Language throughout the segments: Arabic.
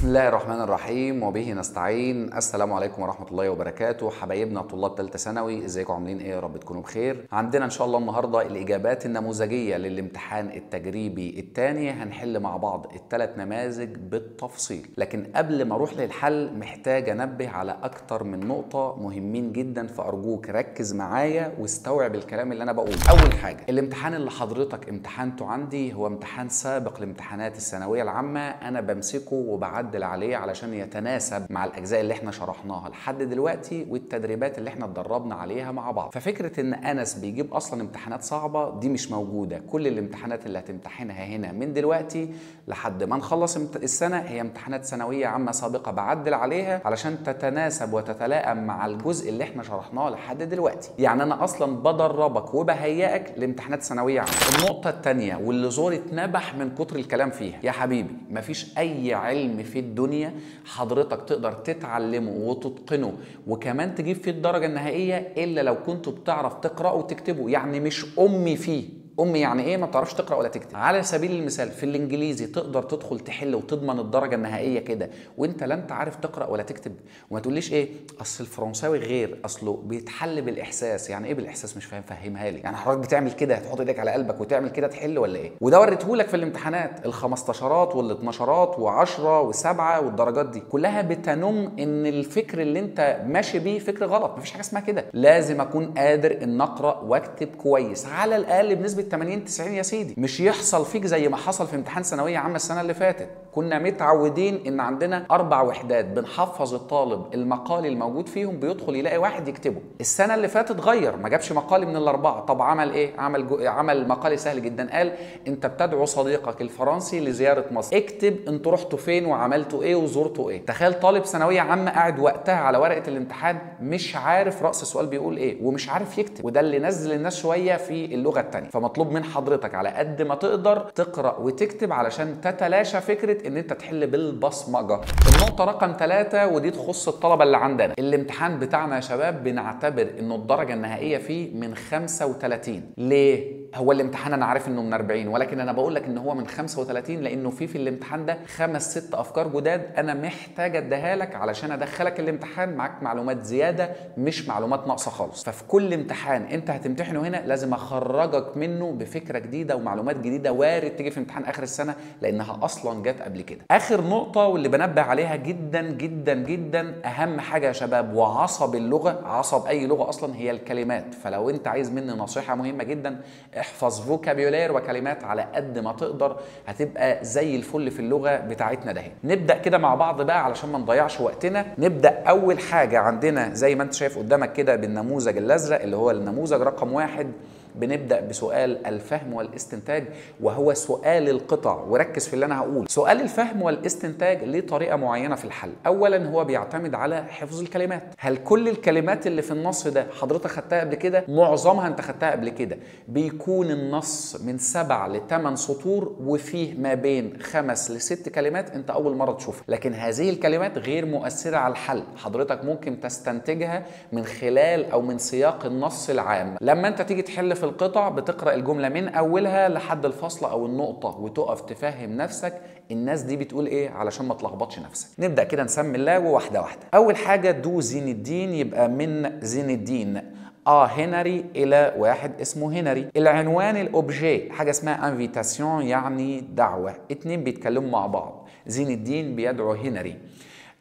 بسم الله الرحمن الرحيم وبه نستعين السلام عليكم ورحمه الله وبركاته حبايبنا طلاب ثالثه ثانوي ازيكم عاملين ايه يا رب تكونوا بخير عندنا ان شاء الله النهارده الاجابات النموذجيه للامتحان التجريبي الثاني هنحل مع بعض الثلاث نماذج بالتفصيل لكن قبل ما اروح للحل محتاج انبه على اكتر من نقطه مهمين جدا فارجوك ركز معايا واستوعب الكلام اللي انا بقوله اول حاجه الامتحان اللي حضرتك امتحنته عندي هو امتحان سابق لامتحانات الثانويه العامه انا بمسكه وبعد نعدل عليه علشان يتناسب مع الاجزاء اللي احنا شرحناها لحد دلوقتي والتدريبات اللي احنا اتدربنا عليها مع بعض ففكره ان انس بيجيب اصلا امتحانات صعبه دي مش موجوده كل الامتحانات اللي هتمتحنها هنا من دلوقتي لحد ما نخلص السنه هي امتحانات ثانويه عامه سابقه بعدل عليها علشان تتناسب وتتلائم مع الجزء اللي احنا شرحناه لحد دلوقتي يعني انا اصلا بدربك وبهيئك لامتحانات ثانويه عامه النقطه الثانيه واللي زوري اتنبح من كتر الكلام فيها يا حبيبي مفيش اي علم في في الدنيا حضرتك تقدر تتعلمه وتتقنه وكمان تجيب فيه الدرجه النهائيه الا لو كنت بتعرف تقراه وتكتبه يعني مش امي فيه ام يعني ايه ما بتعرفش تقرا ولا تكتب على سبيل المثال في الانجليزي تقدر تدخل تحل وتضمن الدرجه النهائيه كده وانت لا انت عارف تقرا ولا تكتب وما تقوليش ايه اصل الفرنساوي غير اصله بيتحل بالاحساس يعني ايه بالاحساس مش فاهم فهمها لي يعني حضرتك بتعمل كده هتحط ايدك على قلبك وتعمل كده تحل ولا ايه وده وريتهولك في الامتحانات ال 15 وال12ات و 10 و7 والدرجات دي كلها بتنم ان الفكر اللي انت ماشي بيه فكر غلط مفيش حاجه اسمها كده لازم اكون قادر ان اقرا واكتب كويس على الاقل بنسبه 80 90 يا سيدي مش يحصل فيك زي ما حصل في امتحان ثانويه عامه السنه اللي فاتت كنا متعودين ان عندنا اربع وحدات بنحفظ الطالب المقال الموجود فيهم بيدخل يلاقي واحد يكتبه السنه اللي فاتت غير ما جابش مقالي من الاربعه طب عمل ايه عمل جو... عمل مقالي سهل جدا قال انت بتدعو صديقك الفرنسي لزياره مصر اكتب انتوا رحتوا فين وعملتوا ايه وزرتوا ايه تخيل طالب ثانويه عامه قاعد وقتها على ورقه الامتحان مش عارف راس السؤال بيقول ايه ومش عارف يكتب وده اللي نزل الناس شويه في اللغه الثانيه فمطلوب مطلوب من حضرتك على قد ما تقدر تقرا وتكتب علشان تتلاشى فكره ان انت تحل بالبصمجه النقطه رقم ثلاثة ودي تخص الطلبه اللي عندنا الامتحان بتاعنا يا شباب بنعتبر انه الدرجه النهائيه فيه من 35 ليه هو الامتحان انا عارف انه من 40 ولكن انا بقول لك ان هو من 35 لانه في في الامتحان ده خمس ست افكار جداد انا محتاج اديها لك علشان ادخلك الامتحان معاك معلومات زياده مش معلومات ناقصه خالص ففي كل امتحان انت هتمتحنه هنا لازم اخرجك منه بفكره جديده ومعلومات جديده وارد تيجي في امتحان اخر السنه لانها اصلا جت قبل كده اخر نقطه واللي بنبه عليها جدا جدا جدا اهم حاجه يا شباب وعصب اللغه عصب اي لغه اصلا هي الكلمات فلو انت عايز مني نصيحه مهمه جدا احفظ فوكابيولير وكلمات على قد ما تقدر هتبقى زي الفل في اللغه بتاعتنا ده نبدا كده مع بعض بقى علشان ما نضيعش وقتنا نبدا اول حاجه عندنا زي ما انت شايف قدامك كده بالنموذج الازرق اللي هو النموذج رقم واحد بنبدا بسؤال الفهم والاستنتاج وهو سؤال القطع وركز في اللي انا هقول سؤال الفهم والاستنتاج ليه طريقه معينه في الحل اولا هو بيعتمد على حفظ الكلمات هل كل الكلمات اللي في النص ده حضرتك خدتها قبل كده معظمها انت خدتها قبل كده بيكون النص من سبع لثمان سطور وفيه ما بين خمس لست كلمات انت اول مره تشوفها لكن هذه الكلمات غير مؤثره على الحل حضرتك ممكن تستنتجها من خلال او من سياق النص العام لما انت تيجي تحل في القطع بتقرا الجمله من اولها لحد الفصل او النقطه وتقف تفهم نفسك الناس دي بتقول ايه علشان ما تلخبطش نفسك نبدا كده نسمي الله واحده واحده اول حاجه دو زين الدين يبقى من زين الدين اه هنري الى واحد اسمه هنري العنوان الاوبجي حاجه اسمها انفيتاسيون يعني دعوه اتنين بيتكلموا مع بعض زين الدين بيدعو هنري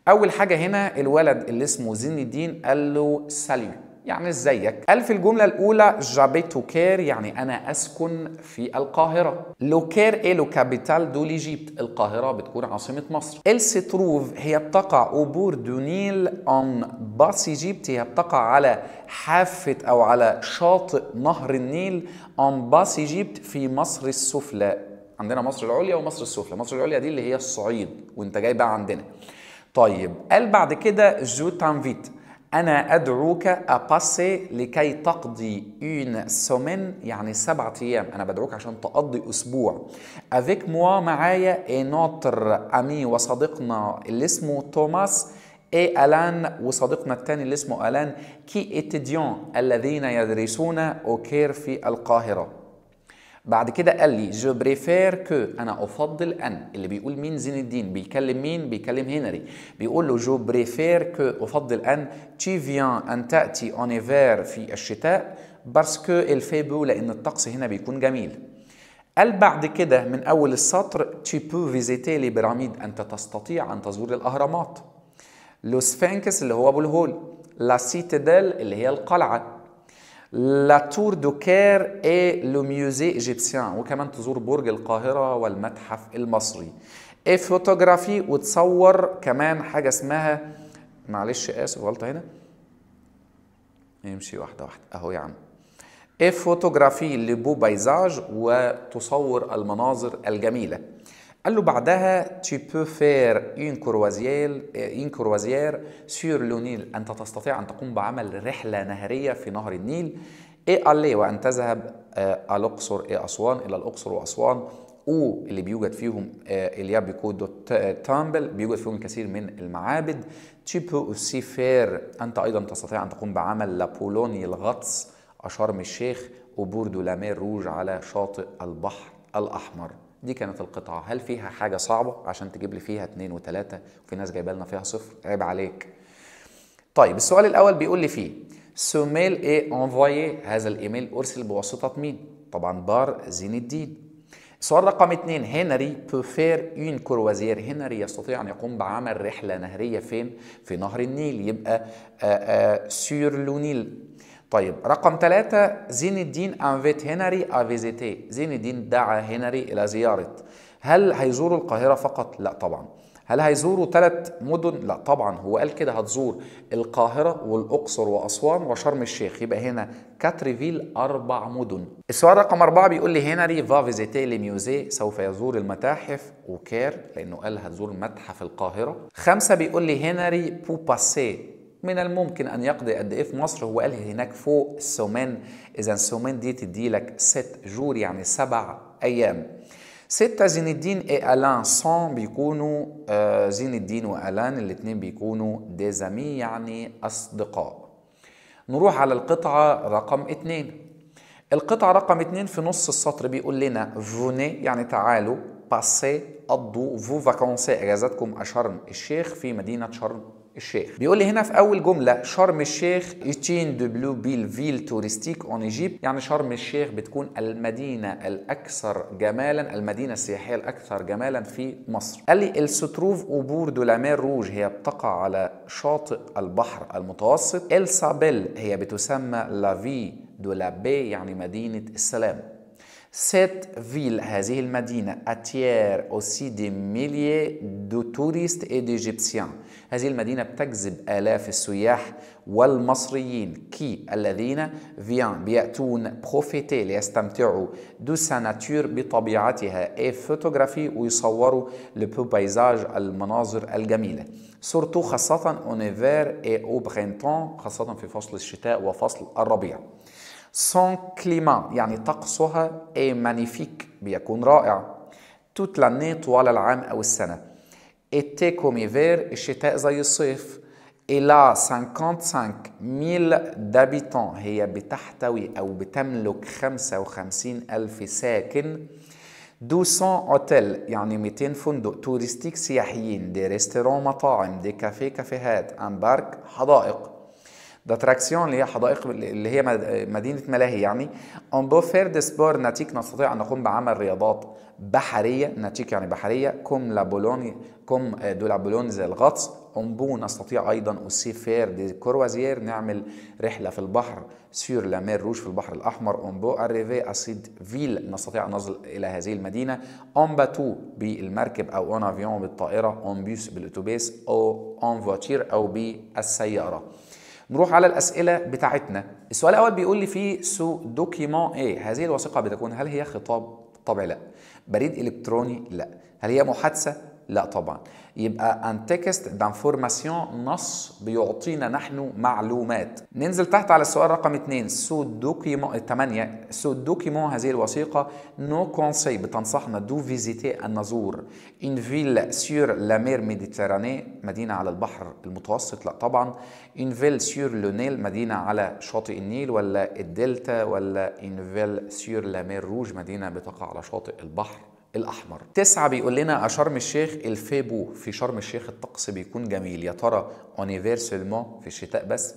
اول حاجه هنا الولد اللي اسمه زين الدين قال له ساليو يعني ازيك قال في الجملة الأولى جابيتو كير يعني أنا أسكن في القاهرة لو كير اي لو كابيتال دو ليجيبت القاهرة بتكون عاصمة مصر ال ستروف هي بتقع أوبور دو نيل أون باس ايجيبت هي بتقع على حافة أو على شاطئ نهر النيل أون باس إيجيبت في مصر السفلى عندنا مصر العليا ومصر السفلى مصر العليا دي اللي هي الصعيد وانت جاي بقى عندنا طيب قال بعد كده جو تانفيت أنا أدعوك أباسي لكي تقضي اون سومين يعني سبعة أيام أنا بدعوك عشان تقضي أسبوع افيك موا معايا اي نوتر أمي وصديقنا اللي اسمه توماس اي الان وصديقنا الثاني اللي اسمه الان كي اتيديون الذين يدرسون اوكير في القاهره بعد كده قال لي جو بريفير كو انا افضل ان اللي بيقول مين زين الدين بيكلم مين بيكلم هنري بيقول له جو بريفير كو افضل ان تي فيان ان تاتي اونيفير في الشتاء باسكو الفيبو لان الطقس هنا بيكون جميل قال بعد كده من اول السطر تي بو فيزيتي لي بيراميد انت تستطيع ان تزور الاهرامات لو سفينكس اللي هو ابو الهول لا سيتاديل اللي هي القلعه لا تور دو كير اي لو ميوزي ايجيبسيان وكمان تزور برج القاهره والمتحف المصري اي فوتوغرافي وتصور كمان حاجه اسمها معلش اسف غلطه هنا نمشي واحده واحده اهو يا عم اي فوتوغرافي لبو بايزاج وتصور المناظر الجميله قال له بعدها تي بو فير une croisière euh, une كروازيير سور لو نيل انت تستطيع ان تقوم بعمل رحله نهريه في نهر النيل اي الي وان تذهب آه، الاقصر اي اسوان الى الاقصر واسوان او اللي بيوجد فيهم آه، اليا بيكو دوت آه، تامبل بيوجد فيهم الكثير من المعابد تيبو سي فير انت ايضا تستطيع ان تقوم بعمل لابولوني الغطس اشرم الشيخ وبوردو لامير روج على شاطئ البحر الاحمر دي كانت القطعه هل فيها حاجه صعبه عشان تجيب لي فيها اتنين وتلاته وفي ناس جايبه لنا فيها صفر عيب عليك طيب السؤال الاول بيقول لي فيه سوميل اي انفويي هذا الايميل ارسل بواسطه مين طبعا بار زين الدين السؤال رقم اثنين هنري بوفير اون كروازير هنري يستطيع ان يقوم بعمل رحله نهريه فين في نهر النيل يبقى سور آه، لونيل آه، طيب رقم ثلاثة زين الدين انفيت هنري افيزيتي زين الدين دعا هنري الى زيارة هل هيزوروا القاهرة فقط؟ لا طبعا هل هيزوروا ثلاث مدن؟ لا طبعا هو قال كده هتزور القاهرة والأقصر وأسوان وشرم الشيخ يبقى هنا كاتريفيل أربع مدن السؤال رقم أربعة بيقول لي هنري فا فيزيتي لميوزي سوف يزور المتاحف وكير لأنه قال هتزور متحف القاهرة خمسة بيقول لي هنري بو باسي من الممكن ان يقضي قد ايه في مصر هو قال هناك فوق السومان اذا السومان دي تدي لك ست جور يعني سبع ايام ستة زين الدين اي الان سون بيكونوا آه زين الدين والان الاثنين بيكونوا ديزامي يعني اصدقاء نروح على القطعة رقم اثنين القطعة رقم اثنين في نص السطر بيقول لنا فوني يعني تعالوا باسي قضوا فو فاكونسي اجازاتكم شرم الشيخ في مدينة شرم الشيخ بيقول لي هنا في اول جمله شرم الشيخ ايتين دو بلو بيل فيل توريستيك اون ايجيبت يعني شرم الشيخ بتكون المدينه الاكثر جمالا المدينه السياحيه الاكثر جمالا في مصر قال لي الستروف اوبور دو لامير روج هي بتقع على شاطئ البحر المتوسط السابيل هي بتسمى لا في دو لا بي يعني مدينه السلام سيت فيل هذه المدينة, اوسي دي ميليه دو توريست اي دي d'Égyptiens. هذه المدينة بتجذب آلاف السياح والمصريين كي الذين فيان بيأتون بروفيتي ليستمتعوا دو ساناتور بطبيعتها اي فوتوغرافي ويصوروا لبو بايزاج المناظر الجميلة سورتو خاصة اونيفير اي او برينتون خاصة في فصل الشتاء وفصل الربيع سون كليما يعني طقسها اي مانيفيك بيكون رائع توت لاني طوال العام او السنه été comme hiver et الشتاء زي الصيف il 55 000 d'habitants هي بتحتوي أو بتملك 55 ألف ساكن 200 اوتيل يعني 200 فندق تورستيك سياحيين دي ريستوران مطاعم دي كافيه كافيهات ان بارك حدائق تراكسيون اللي هي حدائق اللي هي مدينه ملاهي يعني اون بو فير دي سبور ناتيك نستطيع ان نقوم بعمل رياضات بحريه ناتيك يعني بحريه كوم لا بولوني كوم دو لا بولوني زي الغطس اون بو نستطيع ايضا اوسي فير دي كروازير نعمل رحله في البحر سور لا مير روج في البحر الاحمر اون بو اريفي اسيد فيل نستطيع ان نصل الى هذه المدينه اون باتو بالمركب او اون افيون بالطائره اون بيس بالاتوبيس او اون فواتير او بالسياره نروح على الاسئله بتاعتنا السؤال الاول بيقول لي في سو دوكيمون ايه هذه الوثيقه بتكون هل هي خطاب طبعا لا بريد الكتروني لا هل هي محادثه لا طبعا يبقى ان تكست دانفورماسيون نص بيعطينا نحن معلومات ننزل تحت على السؤال رقم 2 سو دوكيمون 8 سو دوكيمون هذه الوثيقه نو كونسي بتنصحنا دو فيزيتي ان نزور ان فيل سور لا مير ميديتراني مدينه على البحر المتوسط لا طبعا ان فيل سور لو نيل مدينه على شاطئ النيل ولا الدلتا ولا ان فيل سور لا مير روج مدينه بتقع على شاطئ البحر الاحمر تسعة بيقول لنا شرم الشيخ الفيبو في شرم الشيخ الطقس بيكون جميل يا ترى اونيفيرسيلمون في الشتاء بس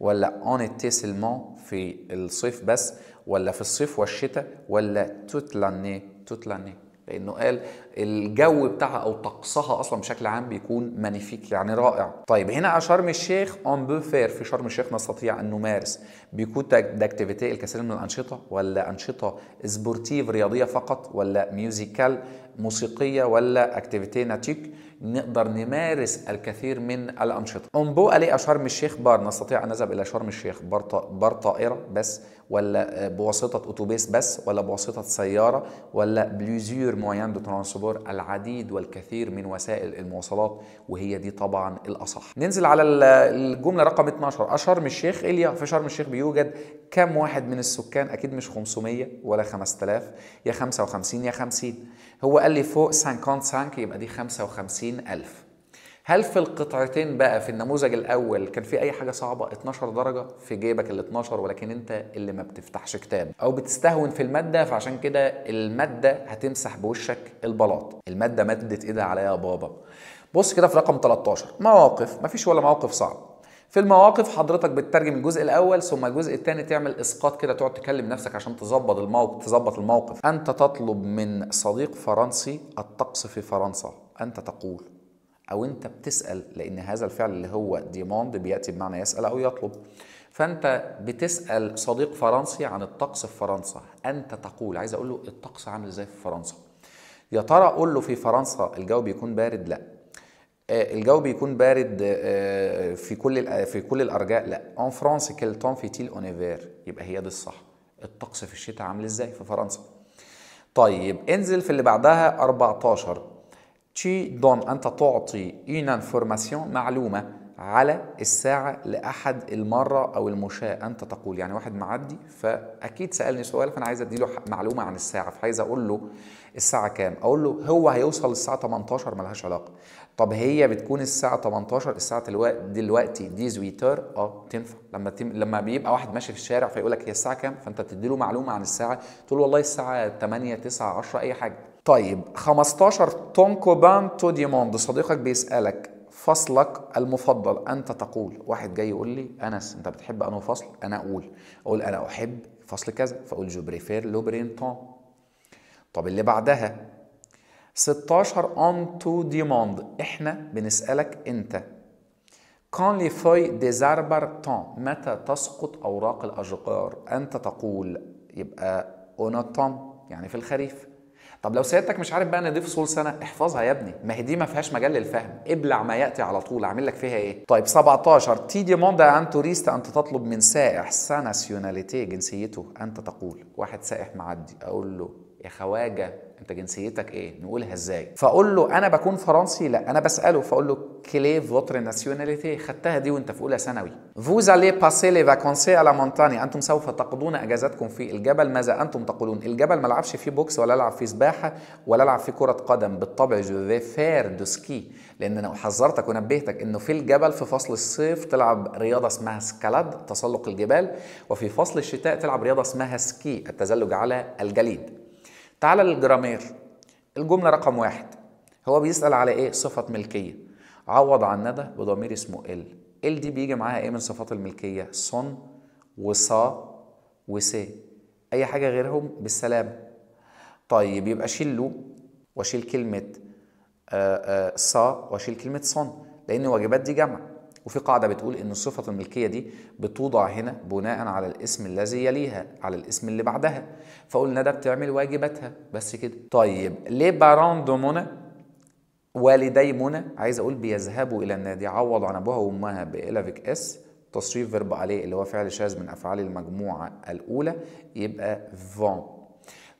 ولا اونيتيسلمون في الصيف بس ولا في الصيف والشتاء ولا توت لاني توت لاني لانه قال الجو بتاعها او طقسها اصلا بشكل عام بيكون مانيفيك يعني رائع طيب هنا على شرم الشيخ اون بو فير في شرم الشيخ نستطيع ان نمارس بيكون داكتيفيتي الكثير من الانشطه ولا انشطه سبورتيف رياضيه فقط ولا ميوزيكال موسيقية ولا اكتيفيتي ناتيك نقدر نمارس الكثير من الأنشطة أنبو ألي شرم الشيخ بار نستطيع أن نذهب إلى شرم الشيخ بار, بار طائرة بس ولا آه، بواسطة أتوبيس بس ولا بواسطة سيارة ولا بلوزير موين دو ترانسبور العديد والكثير من وسائل المواصلات وهي دي طبعا الأصح ننزل على الجملة رقم 12 شرم الشيخ إليا في شرم الشيخ بيوجد كم واحد من السكان أكيد مش 500 ولا 5000 يا 55 يا 50 هو قال لي فوق 55 يبقى دي 55 ألف هل في القطعتين بقى في النموذج الاول كان في اي حاجه صعبه 12 درجه في جيبك ال 12 ولكن انت اللي ما بتفتحش كتاب او بتستهون في الماده فعشان كده الماده هتمسح بوشك البلاط الماده ماده ايه ده عليا يا بابا بص كده في رقم 13 مواقف مفيش ولا موقف صعب في المواقف حضرتك بتترجم الجزء الاول ثم الجزء الثاني تعمل اسقاط كده تقعد تكلم نفسك عشان تظبط الموقف تظبط الموقف انت تطلب من صديق فرنسي الطقس في فرنسا انت تقول او انت بتسال لان هذا الفعل اللي هو ديموند بياتي بمعنى يسال او يطلب فانت بتسال صديق فرنسي عن الطقس في فرنسا انت تقول عايز اقول له الطقس عامل ازاي في فرنسا يا ترى اقول له في فرنسا الجو بيكون بارد لا آه، الجو بيكون بارد آه، في كل آه، في كل الارجاء لا اون فرانس كيل تون فيتيل اونيفير يبقى هي دي الصح الطقس في الشتاء عامل ازاي في فرنسا طيب انزل في اللي بعدها 14 تشي دون انت تعطي اون انفورماسيون معلومه على الساعة لأحد المرة أو المشاة أنت تقول يعني واحد معدي فأكيد سألني سؤال فأنا عايز أديله معلومة عن الساعة فعايز أقول له الساعة كام أقول له هو هيوصل الساعة 18 ملهاش علاقة طب هي بتكون الساعه 18 الساعه دلوقتي دي زويتر اه تنفع لما تم... لما بيبقى واحد ماشي في الشارع فيقول لك هي الساعه كام فانت بتدي له معلومه عن الساعه تقول والله الساعه 8 9 10 اي حاجه طيب 15 تونكو بام تو دي موند صديقك بيسالك فصلك المفضل انت تقول واحد جاي يقول لي انس انت بتحب انه فصل انا اقول اقول انا احب فصل كذا فاقول جو بريفير لو برينتون طب اللي بعدها 16 on to demand احنا بنسألك انت كان لي فوي ديزاربر تون متى تسقط اوراق الاشجار انت تقول يبقى اون تون يعني في الخريف طب لو سيادتك مش عارف بقى ان دي فصول سنه احفظها يا ابني ما هي دي ما فيهاش مجال للفهم ابلع ما ياتي على طول اعمل لك فيها ايه طيب 17 تي موندا ان توريست انت تطلب من سائح ساناسيوناليتي جنسيته انت تقول واحد سائح معدي اقول له يا خواجه انت جنسيتك ايه نقولها ازاي فاقول له انا بكون فرنسي لا انا بساله فاقول له كلي فوتر ناسيوناليتي خدتها دي وانت في اولى ثانوي فوز الي باسي لي فاكونسي على مونتاني انتم سوف تقضون اجازتكم في الجبل ماذا انتم تقولون الجبل ما العبش فيه بوكس ولا العب فيه سباحه ولا العب فيه كره قدم بالطبع جو فير دو سكي لان انا حذرتك ونبهتك انه في الجبل في فصل الصيف تلعب رياضه اسمها سكالاد تسلق الجبال وفي فصل الشتاء تلعب رياضه اسمها سكي التزلج على الجليد تعال للجرامير الجملة رقم واحد هو بيسأل على ايه؟ صفة ملكية عوض عن ندى بضمير اسمه ال ال دي بيجي معاها ايه من صفات الملكية؟ صن وصا وسي أي حاجة غيرهم بالسلام طيب يبقى شيل له واشيل كلمة آآ آه، آآ آه، صا واشيل كلمة صن لأن واجبات دي جمع وفي قاعدة بتقول إن صفة الملكية دي بتوضع هنا بناء على الاسم الذي يليها على الاسم اللي بعدها فقلنا ده بتعمل واجباتها بس كده طيب ليه بارون دو منى والدي منى عايز أقول بيذهبوا إلى النادي عوض عن أبوها وأمها بإلافيك إس تصريف فيرب عليه اللي هو فعل شاذ من أفعال المجموعة الأولى يبقى فون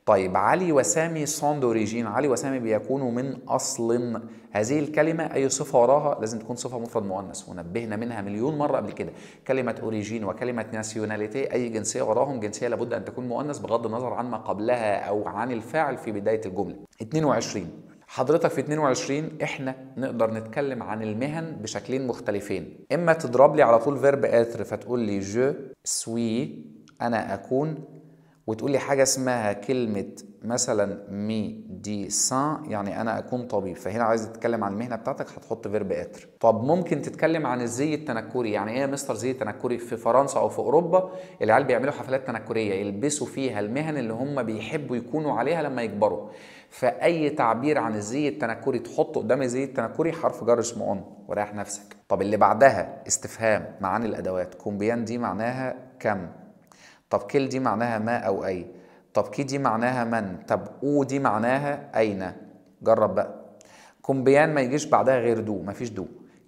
طيب علي وسامي سون دوريجين علي وسامي بيكونوا من اصل هذه الكلمه اي صفه وراها لازم تكون صفه مفرد مؤنث ونبهنا منها مليون مره قبل كده كلمه اوريجين وكلمه ناسيوناليتي اي جنسيه وراهم جنسيه لابد ان تكون مؤنث بغض النظر عن ما قبلها او عن الفاعل في بدايه الجمله 22 حضرتك في 22 احنا نقدر نتكلم عن المهن بشكلين مختلفين اما تضرب لي على طول فيرب اتر فتقول لي جو سوي انا اكون وتقول لي حاجة اسمها كلمة مثلا مي دي سان يعني أنا أكون طبيب فهنا عايز تتكلم عن المهنة بتاعتك هتحط فيرب إتر طب ممكن تتكلم عن الزي التنكري يعني إيه يا مستر زي التنكري في فرنسا أو في أوروبا العيال بيعملوا حفلات تنكرية يلبسوا فيها المهن اللي هم بيحبوا يكونوا عليها لما يكبروا فأي تعبير عن الزي التنكري تحطه قدام الزي التنكري حرف جر اسمه أون وريح نفسك طب اللي بعدها استفهام معاني الأدوات كومبيان دي معناها كم طب كل دي معناها ما أو أي طب كي دي معناها من طب أو دي معناها أين جرب بقى كومبيان ما يجيش بعدها غير دو ما فيش دو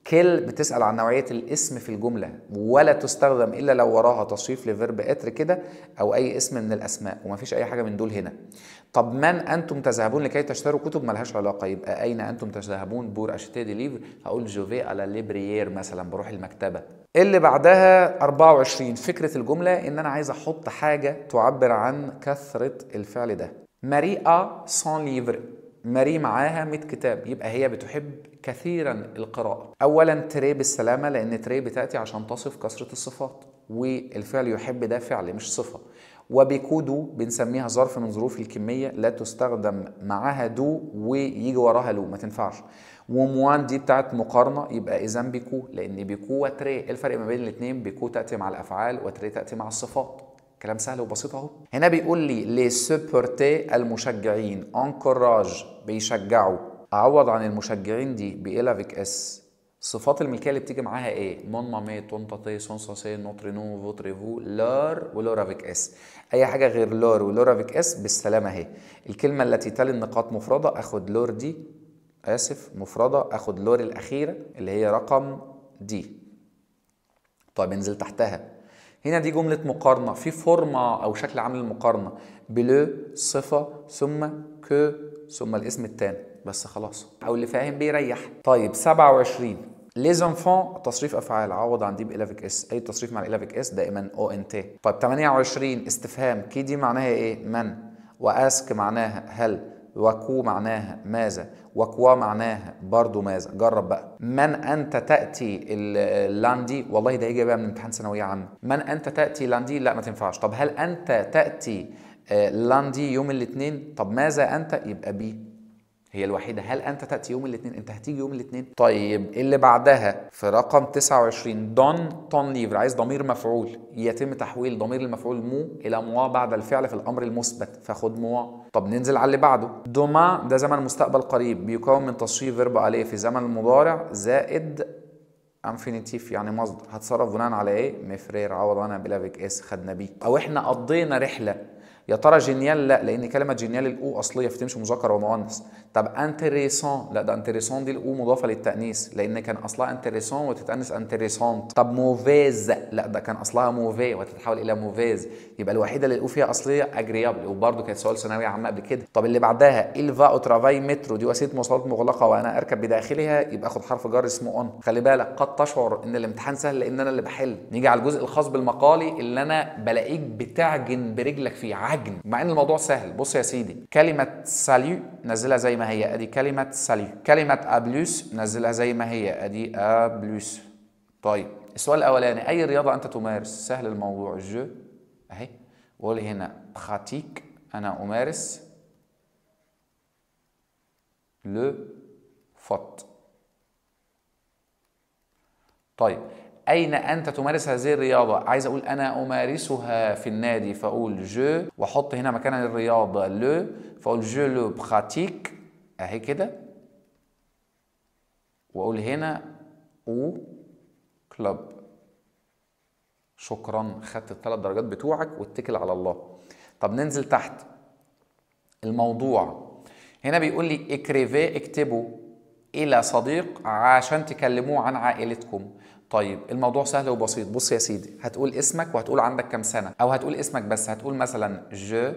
كل بتسأل عن نوعية الاسم في الجملة ولا تستخدم إلا لو وراها تصريف لفيرب اتر كده أو أي اسم من الأسماء وما فيش أي حاجة من دول هنا طب من أنتم تذهبون لكي تشتروا كتب ملهاش علاقة يبقى أين أنتم تذهبون بور أشتي دي ليفر هقول جوفي على ليبريير مثلا بروح المكتبة اللي بعدها 24 فكرة الجملة إن أنا عايز أحط حاجة تعبر عن كثرة الفعل ده ماري أ سون ليفر ماري معاها 100 كتاب يبقى هي بتحب كثيرا القراءة أولا تري بالسلامة لأن تري بتأتي عشان تصف كثرة الصفات والفعل يحب ده فعل مش صفة وبكودو بنسميها ظرف من ظروف الكمية لا تستخدم معاها دو ويجي وراها لو ما تنفعش وموان دي بتاعت مقارنة يبقى إذا بكو لأن بكو وتري الفرق ما بين الاثنين بكو تأتي مع الأفعال وتري تأتي مع الصفات كلام سهل وبسيط اهو هنا بيقول لي لي سوبورتي المشجعين انكوراج بيشجعوا اعوض عن المشجعين دي بإلافيك اس صفات الملكيه اللي بتيجي معاها ايه مون مامي تون تاتي سون ساسي نوتري نو فوتري فو لار ولورافيك اس اي حاجه غير لار ولورافيك اس بالسلامه اهي الكلمه التي تلي النقاط مفرده اخد لور دي اسف مفرده اخد لور الاخيره اللي هي رقم دي طيب انزل تحتها هنا دي جمله مقارنه في فورمه او شكل عامل المقارنه بلو صفه ثم كو ثم الاسم الثاني بس خلاص او اللي فاهم بيريح طيب 27 ليز انفون تصريف افعال عوض عن دي بالافيك اس اي تصريف مع الافيك اس دائما او ان تي طيب 28 استفهام كي دي معناها ايه من واسك معناها هل وكو معناها ماذا وكوا معناها برضو ماذا جرب بقى من انت تاتي اللاندي والله ده يجي بقى من امتحان ثانويه عامه من انت تاتي لاندي لا ما تنفعش طب هل انت تاتي آه، لاندي يوم الاثنين طب ماذا انت يبقى بي هي الوحيده هل انت تاتي يوم الاثنين انت هتيجي يوم الاثنين طيب إيه اللي بعدها في رقم 29 دون تون ليفر عايز ضمير مفعول يتم تحويل ضمير المفعول مو الى موا بعد الفعل في الامر المثبت فخد موا طب ننزل على اللي بعده دوما ده زمن مستقبل قريب بيكون من تصريف فيرب عليه في زمن المضارع زائد انفينيتيف يعني مصدر هتصرف بناء على ايه مفرير عوض انا بلافيك اس خدنا بيه او احنا قضينا رحله يا ترى جينيال لا لان كلمه جينيال الاو اصليه فتمشي مذكر ومؤنث طب انتريسون لا ده انتريسون دي الاو مضافه للتانيث لان كان اصلها انتريسون وتتانس انتريسونت طب موفيز لا ده كان اصلها موفي وتتحول الى موفيز يبقى الوحيده اللي الاو فيها اصليه اجريابل وبرده كانت سؤال ثانويه عامه قبل كده طب اللي بعدها الفا او ترافاي مترو دي وسيله مواصلات مغلقه وانا اركب بداخلها يبقى اخد حرف جر اسمه اون خلي بالك قد تشعر ان الامتحان سهل لان انا اللي بحل نيجي على الجزء الخاص بالمقالي اللي انا بلاقيك بتعجن برجلك فيه عجن مع ان الموضوع سهل بص يا سيدي كلمه ساليو نزلها زي ما هي ادي كلمه ساليو كلمه ابلوس نزلها زي ما هي ادي ابلوس طيب السؤال الاولاني اي رياضه انت تمارس سهل الموضوع جو اهي قول هنا براتيك انا امارس لو فوت طيب أين أنت تمارس هذه الرياضة؟ عايز أقول أنا أمارسها في النادي فأقول جو وأحط هنا مكان الرياضة لو فأقول جو لو براتيك أهي كده وأقول هنا أو كلوب شكرا خدت الثلاث درجات بتوعك واتكل على الله طب ننزل تحت الموضوع هنا بيقول لي اكريفي اكتبوا الى صديق عشان تكلموه عن عائلتكم طيب الموضوع سهل وبسيط بص يا سيدي هتقول اسمك وهتقول عندك كام سنه او هتقول اسمك بس هتقول مثلا جو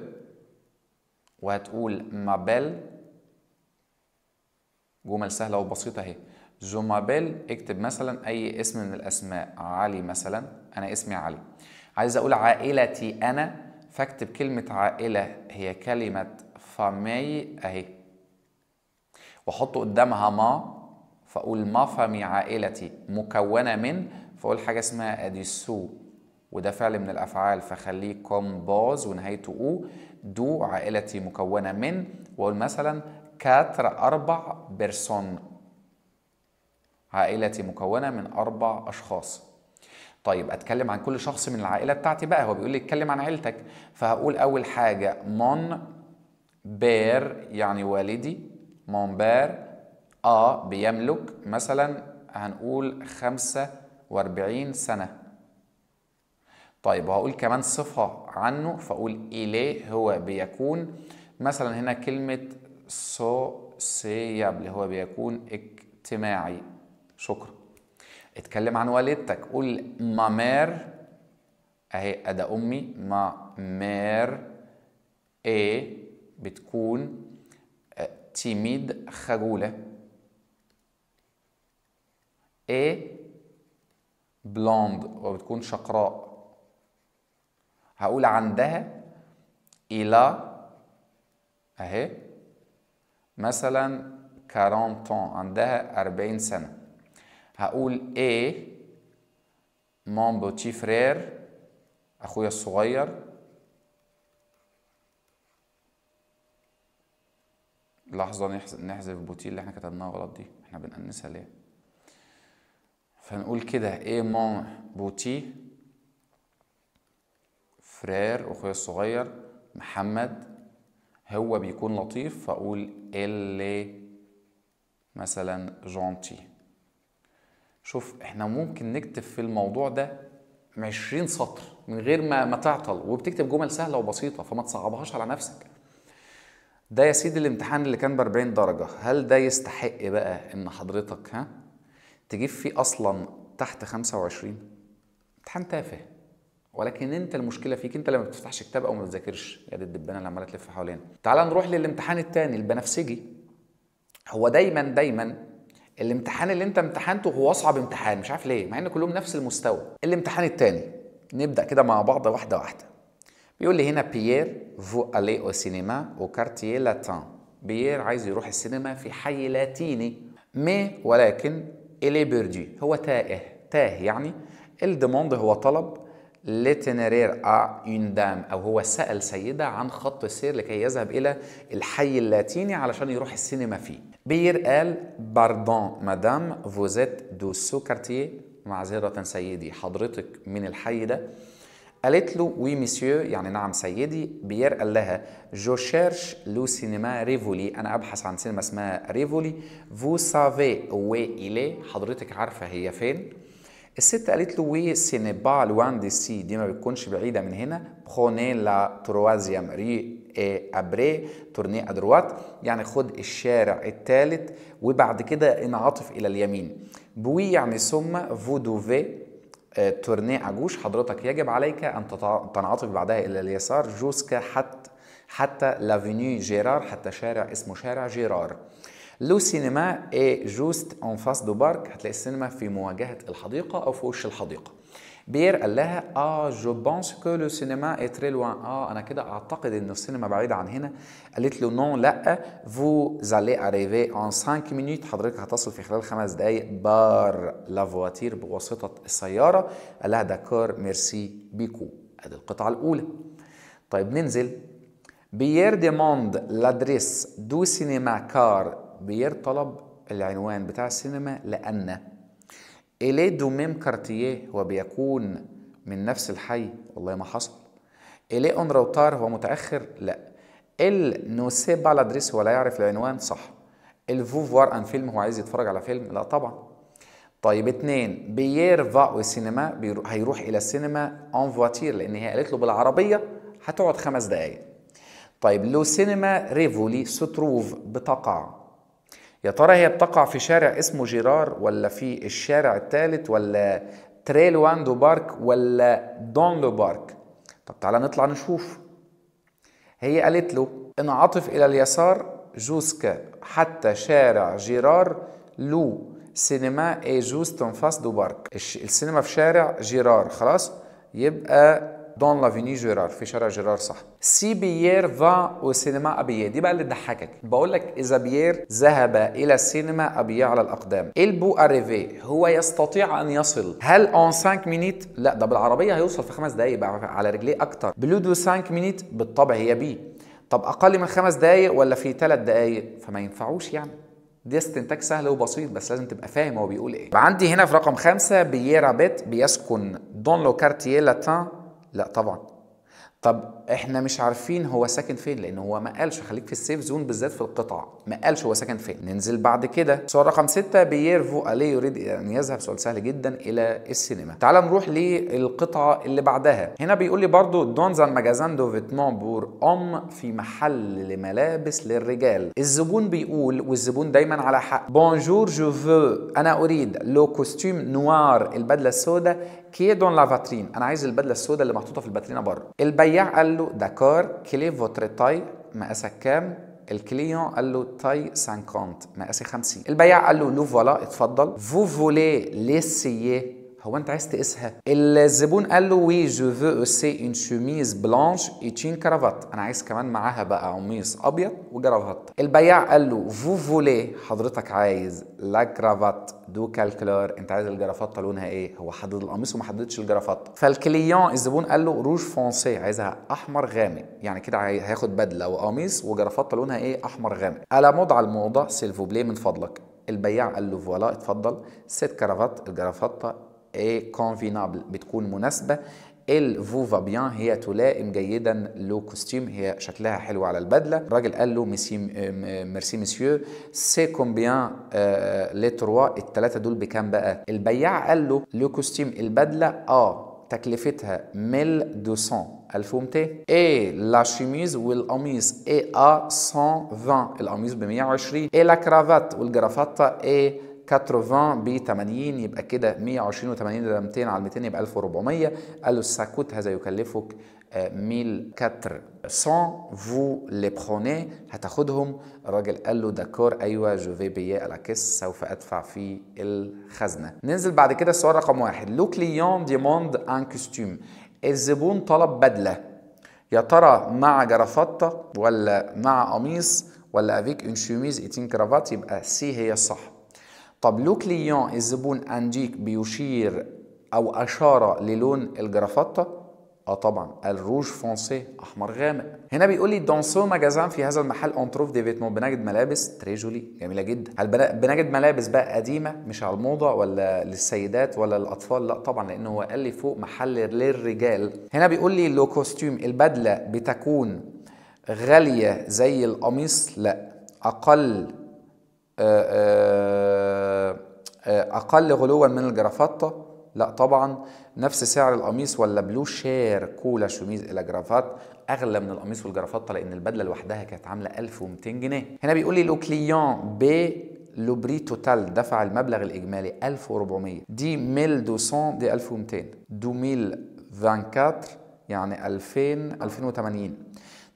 وهتقول مابيل جمل سهله وبسيطه اهي جو مابيل اكتب مثلا اي اسم من الاسماء علي مثلا انا اسمي علي عايز اقول عائلتي انا فاكتب كلمه عائله هي كلمه فامي اهي واحط قدامها ما فأقول مفهمي عائلتي مكونة من فأقول حاجة اسمها أدي سو وده فعل من الأفعال فخليه كوم باز ونهايته أو دو عائلتي مكونة من وأقول مثلا كاتر أربع بيرسون عائلتي مكونة من أربع أشخاص طيب أتكلم عن كل شخص من العائلة بتاعتي بقى هو بيقول لي اتكلم عن عيلتك فهقول أول حاجة مون بير يعني والدي مون بير آه بيملك مثلا هنقول 45 سنة طيب وهقول كمان صفة عنه فأقول إليه هو بيكون مثلا هنا كلمة سوسيابل هو بيكون اجتماعي شكرا اتكلم عن والدتك قول مامير اهي أدا أمي مامير إيه بتكون آه، تيميد خجولة A بلوند وبتكون شقراء هقول عندها إلى أهي مثلا 40 عندها 40 سنة هقول A مون بوتي فرير أخويا الصغير لحظة نحذف بوتي اللي احنا كتبناها غلط دي احنا بنأنسها ليه فنقول كده اي مون بوتي فرير اخويا الصغير محمد هو بيكون لطيف فاقول اللي مثلا جونتي شوف احنا ممكن نكتب في الموضوع ده 20 سطر من غير ما ما تعطل وبتكتب جمل سهله وبسيطه فما تصعبهاش على نفسك ده يا سيدي الامتحان اللي كان ب 40 درجه هل ده يستحق بقى ان حضرتك ها تجيب فيه اصلا تحت 25 امتحان تافه ولكن انت المشكله فيك انت لما بتفتحش كتاب او ما بتذاكرش يا دي الدبانه اللي عماله تلف حوالينا تعال نروح للامتحان الثاني البنفسجي هو دايما دايما الامتحان اللي انت امتحنته هو اصعب امتحان مش عارف ليه مع ان كلهم نفس المستوى الامتحان الثاني نبدا كده مع بعض واحده واحده بيقول لي هنا بيير فو الي او سينما او كارتيه لاتان بيير عايز يروح السينما في حي لاتيني مي ولكن إلي بيرجي هو تائه تاه يعني الديموند هو طلب لتنرير ا اون دام او هو سال سيده عن خط السير لكي يذهب الى الحي اللاتيني علشان يروح السينما فيه بير قال باردون مدام فوزيت دو سو كارتيه معذره سيدي حضرتك من الحي ده قالت له وي مسيو يعني نعم سيدي بيير قال لها جو شيرش لو سينما ريفولي انا ابحث عن سينما اسمها ريفولي فو سافي وي الي حضرتك عارفه هي فين الست قالت له وي سيني با لوان دي سي دي ما بتكونش بعيده من هنا بخوني لا تروازيام ري اي ابري تورني ادروات يعني خد الشارع الثالث وبعد كده انعطف الى اليمين بوي يعني ثم فو دوفي تورنيه عجوش حضرتك يجب عليك أن تنعطف بعدها إلى اليسار جوسكا حتى حتى لافينيو جيرار حتى شارع اسمه شارع جيرار لو سينما اي جوست اون فاس دو بارك هتلاقي السينما في مواجهه الحديقه او في وش الحديقه بير قال لها اه جو بونس كو لو سينما اي تري لوان اه انا كده اعتقد ان السينما بعيده عن هنا قالت له نو لا فو زالي اريفي ان 5 مينيت حضرتك هتصل في خلال خمس دقائق بار لا فواتير بواسطه السياره قال لها داكور ميرسي بيكو ادي القطعه الاولى طيب ننزل بيير ديموند لادريس دو سينما كار بيير طلب العنوان بتاع السينما لان إليه دوميم كارتييه هو بيكون من نفس الحي والله ما حصل إليه أون روتار هو متأخر لا ال نو سي با لادريس لا يعرف العنوان صح فوار ان فيلم هو عايز يتفرج على فيلم لا طبعا طيب اتنين بيير فا والسينما هيروح الى السينما اون فواتير لان هي قالت له بالعربيه هتقعد خمس دقايق طيب لو سينما ريفولي ستروف بتقع يا ترى هي بتقع في شارع اسمه جيرار ولا في الشارع الثالث ولا تريل واندو بارك ولا دون دو بارك طب تعالى نطلع نشوف هي قالت له انعطف الى اليسار جوسكا حتى شارع جيرار لو سينما اي جوست انفاس دو بارك السينما في شارع جيرار خلاص يبقى دون لافيني جيرار في شارع جيرار صح سي بيير فا او سينما ابيي دي بقى اللي تضحكك بقول لك اذا بيير ذهب الى السينما ابيي على الاقدام البو اريفي هو يستطيع ان يصل هل اون 5 مينيت لا ده بالعربيه هيوصل في خمس دقائق على رجليه اكتر بلو دو 5 مينيت بالطبع هي بي طب اقل من خمس دقائق ولا في ثلاث دقائق فما ينفعوش يعني دي استنتاج سهل وبسيط بس لازم تبقى فاهم هو بيقول ايه عندي هنا في رقم خمسة بييرا بيت بيسكن دون لو كارتيه لاتان لا طبعا طب احنا مش عارفين هو ساكن فين لان هو ما قالش خليك في السيف زون بالذات في القطع ما قالش هو ساكن فين ننزل بعد كده سؤال رقم 6 بييرفو الي يريد ان يذهب سؤال سهل جدا الى السينما تعال نروح للقطعه اللي بعدها هنا بيقول لي برضو دونز ماجازان دو فيتمون بور ام في محل لملابس للرجال الزبون بيقول والزبون دايما على حق بونجور جو فو انا اريد لو كوستيم نوار البدله السوداء كي دون لافاترين انا عايز البدله السوداء اللي محطوطه في الباترينا بره البياع قال قال له داكور كلي فوتر تاي مقاسك كام الكليون قال له تاي 50 مقاسي 50 البياع قال له لو فوالا اتفضل فو فولي ليسيي هو انت عايز تقيسها الزبون قال له وي جو فو اوسي ان شوميز بلانش تشين كرافات انا عايز كمان معاها بقى قميص ابيض وجرافات البياع قال له فو فولي حضرتك عايز لا كرافات دو كالكلور انت عايز الجرافات لونها ايه هو حدد القميص وما حددش الجرافات فالكليون الزبون قال له روج فونسي عايزها احمر غامق يعني كده هياخد بدله وقميص وجرافات لونها ايه احمر غامق الا موضه على الموضه سيلفو بلي من فضلك البياع قال له فوالا اتفضل ست كرافات الجرافطه اي كونفينابل بتكون مناسبه الفوفا بيان هي تلائم جيدا لو كوستيم هي شكلها حلو على البدله الراجل قال له ميسي ميرسي مسيو سي كومبيان لي تروا الثلاثه دول بكام بقى البياع قال له لو كوستيم البدله اه تكلفتها 1200 1200 اي لا شيميز والقميص اي ا 120 القميص ب 120 اي لا كرافات والجرافطه اي 80 ب 80 يبقى كده 120 و80 ده 200 على 200 يبقى 1400 قال له الساكوت هذا يكلفك 1400 فو لي بروني هتاخدهم الراجل قال له داكور ايوه جو في بيي الاكس سوف ادفع في الخزنه ننزل بعد كده السؤال رقم واحد لو كليون ديموند ان كوستيم الزبون طلب بدله يا ترى مع جرافطه ولا مع قميص ولا افيك اون شوميز اتين كرافات يبقى سي هي الصح طب لو كليون الزبون انديك بيشير او اشار للون الجرافطه اه طبعا الروج فونسي احمر غامق هنا بيقول لي دونسو ماجازان في هذا المحل اون تروف دي فيتمون بنجد ملابس تريجولي جميله جدا هل بنجد ملابس بقى قديمه مش على الموضه ولا للسيدات ولا للاطفال لا طبعا لان هو قال لي فوق محل للرجال هنا بيقول لي لو كوستيوم البدله بتكون غاليه زي القميص لا اقل آآ آه، آآ آه، آه، اقل غلوا من الجرافاتا لا طبعا نفس سعر القميص ولا بلو شير كولا شميز الى جرافات اغلى من القميص والجرافاتا لان البدله لوحدها كانت عامله 1200 جنيه هنا بيقول لي لو كليون ب لوبري توتال دفع المبلغ الاجمالي 1400 دي 1200 دي 1200 2024 يعني 2000 2080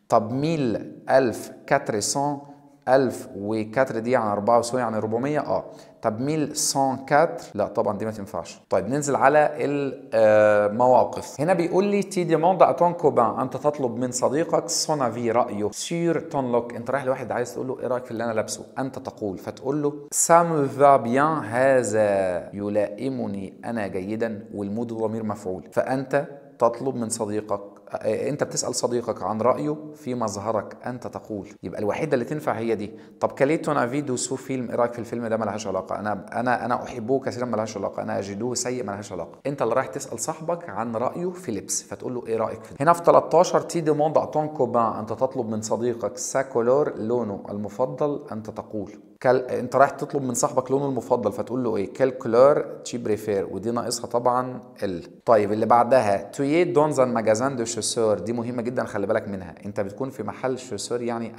طب ميل 1400 1000 و4 دي يعني 4 وسوي يعني 400 اه طب ميل 104 لا طبعا دي ما تنفعش طيب ننزل على المواقف آه، هنا بيقول لي تي ديموند ا تون كوبان انت تطلب من صديقك في رايه سير لوك انت رايح لواحد عايز تقول له ايه رايك في اللي انا لابسه انت تقول فتقول له سام فا بيان هذا يلائمني انا جيدا والمود ضمير مفعول فانت تطلب من صديقك انت بتسال صديقك عن رايه في مظهرك انت تقول يبقى الوحيده اللي تنفع هي دي طب كليتو نافيدو سو فيلم ايه رايك في الفيلم ده ملهاش علاقه انا انا انا احبه كثيرا ملهاش علاقه انا اجده سيء ملهاش علاقه انت اللي رايح تسال صاحبك عن رايه في لبس فتقول له ايه رايك في ده هنا في 13 تي دي موند اتون كوبان انت تطلب من صديقك ساكولور لونه المفضل انت تقول كال... انت رايح تطلب من صاحبك لونه المفضل فتقول له ايه كالكولور تي بريفير ودي ناقصها طبعا ال طيب اللي بعدها تويي ان ماجازان دو شوسور دي مهمه جدا خلي بالك منها انت بتكون في محل شوسور يعني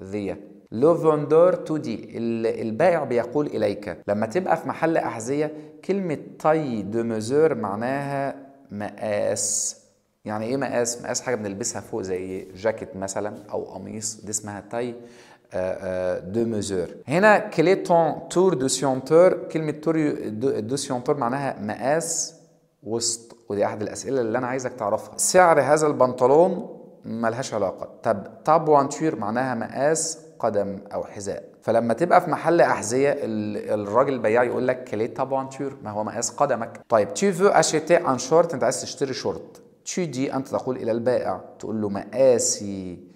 احذيه لو فوندور تو دي البائع بيقول اليك لما تبقى في محل احذيه كلمه تاي دو ميزور معناها مقاس يعني ايه مقاس مقاس حاجه بنلبسها فوق زي جاكيت مثلا او قميص دي اسمها تاي دو euh, ميزور euh, هنا كليتون تور دو سيونتور كلمه تور دو سيونتور معناها مقاس وسط ودي احد الاسئله اللي انا عايزك تعرفها سعر هذا البنطلون ملهاش علاقه طب وانتور معناها مقاس قدم او حذاء فلما تبقى في محل احذيه الراجل البياع يقول لك كلي وانتور ما هو مقاس قدمك طيب تي فو اشيتي ان شورت انت عايز تشتري شورت تي دي انت تقول الى البائع تقول له مقاسي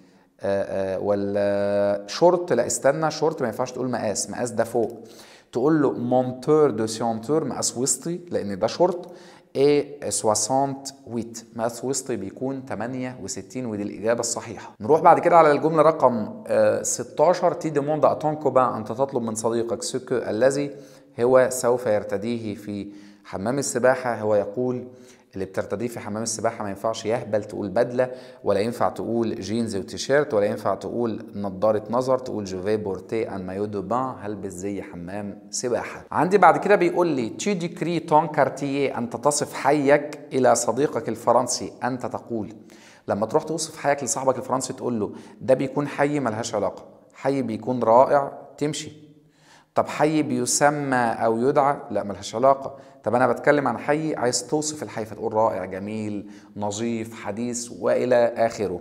آه، آه، ولا شورت لا استنى شورت ما ينفعش تقول مقاس مقاس ده فوق تقول له مونتور دو سيونتور مقاس وسطي لان ده شورت اي 68 مقاس وسطي بيكون 68 ودي الاجابه الصحيحه نروح بعد كده على الجمله رقم 16 تي ديموند اتون كوبان انت تطلب من صديقك سكو الذي هو سوف يرتديه في حمام السباحه هو يقول اللي بترتديه في حمام السباحه ما ينفعش يهبل تقول بدله ولا ينفع تقول جينز وتيشيرت ولا ينفع تقول نضاره نظر تقول جوفي بورتي ان مايو دو بان هلبس زي حمام سباحه عندي بعد كده بيقول لي تي ديكري تون كارتيه انت تصف حيك الى صديقك الفرنسي انت تقول لما تروح توصف حيك لصاحبك الفرنسي تقول له ده بيكون حي ملهاش علاقه حي بيكون رائع تمشي طب حي بيسمى او يدعى لا ملهاش علاقه طب انا بتكلم عن حي عايز توصف الحي فتقول رائع جميل نظيف حديث والى اخره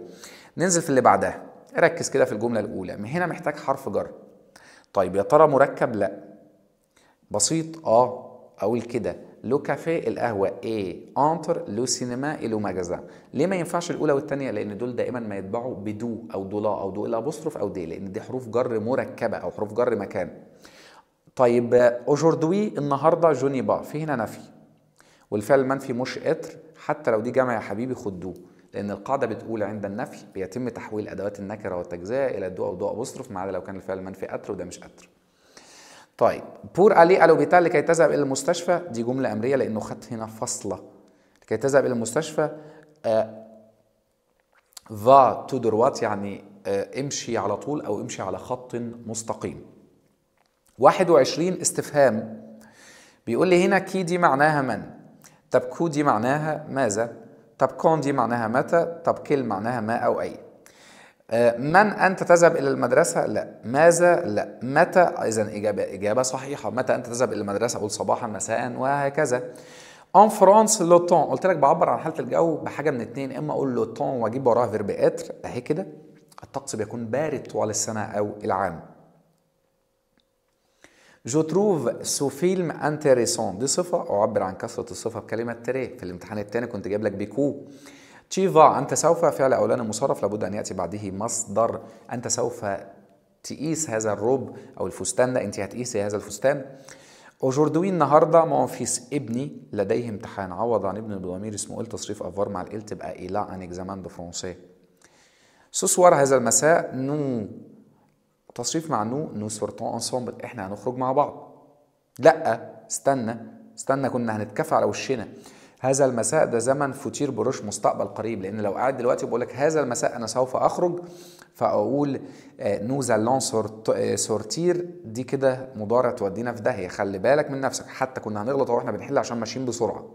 ننزل في اللي بعدها ركز كده في الجمله الاولى من هنا محتاج حرف جر طيب يا ترى مركب لا بسيط اه اقول كده لو كافيه القهوه ايه انتر لو سينما لو ماجازان ليه ما ينفعش الاولى والثانيه لان دول دائما ما يتبعوا بدو او دولا او دو بصرف او دي لان دي حروف جر مركبه او حروف جر مكان طيب اجوردوي النهارده جوني با في هنا نفي والفعل المنفي مش اتر حتى لو دي جمع يا حبيبي خدوه لان القاعده بتقول عند النفي بيتم تحويل ادوات النكره والتجزئه الى دو او دو ابوستروف ما عدا لو كان الفعل المنفي اتر وده مش اتر طيب بور عليه الوبيتا لكي تذهب الى المستشفى دي جمله امريه لانه خد هنا فصله لكي تذهب الى المستشفى فا آه، تو دروات يعني آه، امشي على طول او امشي على خط مستقيم 21 استفهام بيقول لي هنا كي دي معناها من طب كو دي معناها ماذا طب كون دي معناها متى طب كل معناها ما أو أي آه، من أنت تذهب إلى المدرسة؟ لا ماذا؟ لا متى؟ إذا إجابة إجابة صحيحة متى أنت تذهب إلى المدرسة؟ اقول صباحا مساء وهكذا ان فرانس لو تون قلت لك بعبر عن حاله الجو بحاجه من اتنين اما اقول لو تون واجيب وراها فيرب اتر اهي كده الطقس بيكون بارد طوال السنه او العام جو تروف سو فيلم انتريسون دي صفة أعبر عن كثرة الصفة بكلمة تري في الامتحان الثاني كنت جايب لك بيكو تشيفا أنت سوف فعل اولان مصرف لابد أن يأتي بعده مصدر أنت سوف تقيس هذا الروب أو الفستان ده أنت هتقيسي هذا الفستان أوجوردوي النهارده فيس ابني لديه امتحان عوض عن ابنه بضمير اسمه إل تصريف أفار مع ال تبقى إيلا ان إكزامان دو فرونسي سو سوار هذا المساء نو تصريف معنو نو سورتون انسومبل احنا هنخرج مع بعض لا استنى استنى كنا هنتكافئ على وشنا هذا المساء ده زمن فوتير بروش مستقبل قريب لان لو قاعد دلوقتي بقول لك هذا المساء انا سوف اخرج فاقول نو زالون سورتير دي كده مضارع تودينا في داهيه خلي بالك من نفسك حتى كنا هنغلط واحنا بنحل عشان ماشيين بسرعه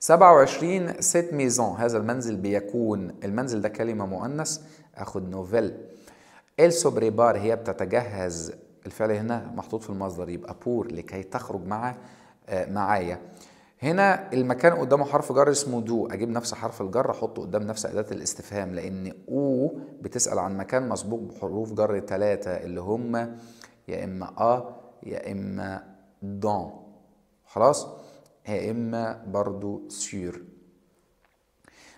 27 سيت ميزون هذا المنزل بيكون المنزل ده كلمه مؤنث اخد نوفيل السوبريبار هي بتتجهز الفعل هنا محطوط في المصدر يبقى بور لكي تخرج مع آه، معايا هنا المكان قدامه حرف جر اسمه دو اجيب نفس حرف الجر احطه قدام نفس اداه الاستفهام لان او بتسال عن مكان مسبوق بحروف جر ثلاثه اللي هم يا اما ا يا اما دون خلاص يا اما برضو سير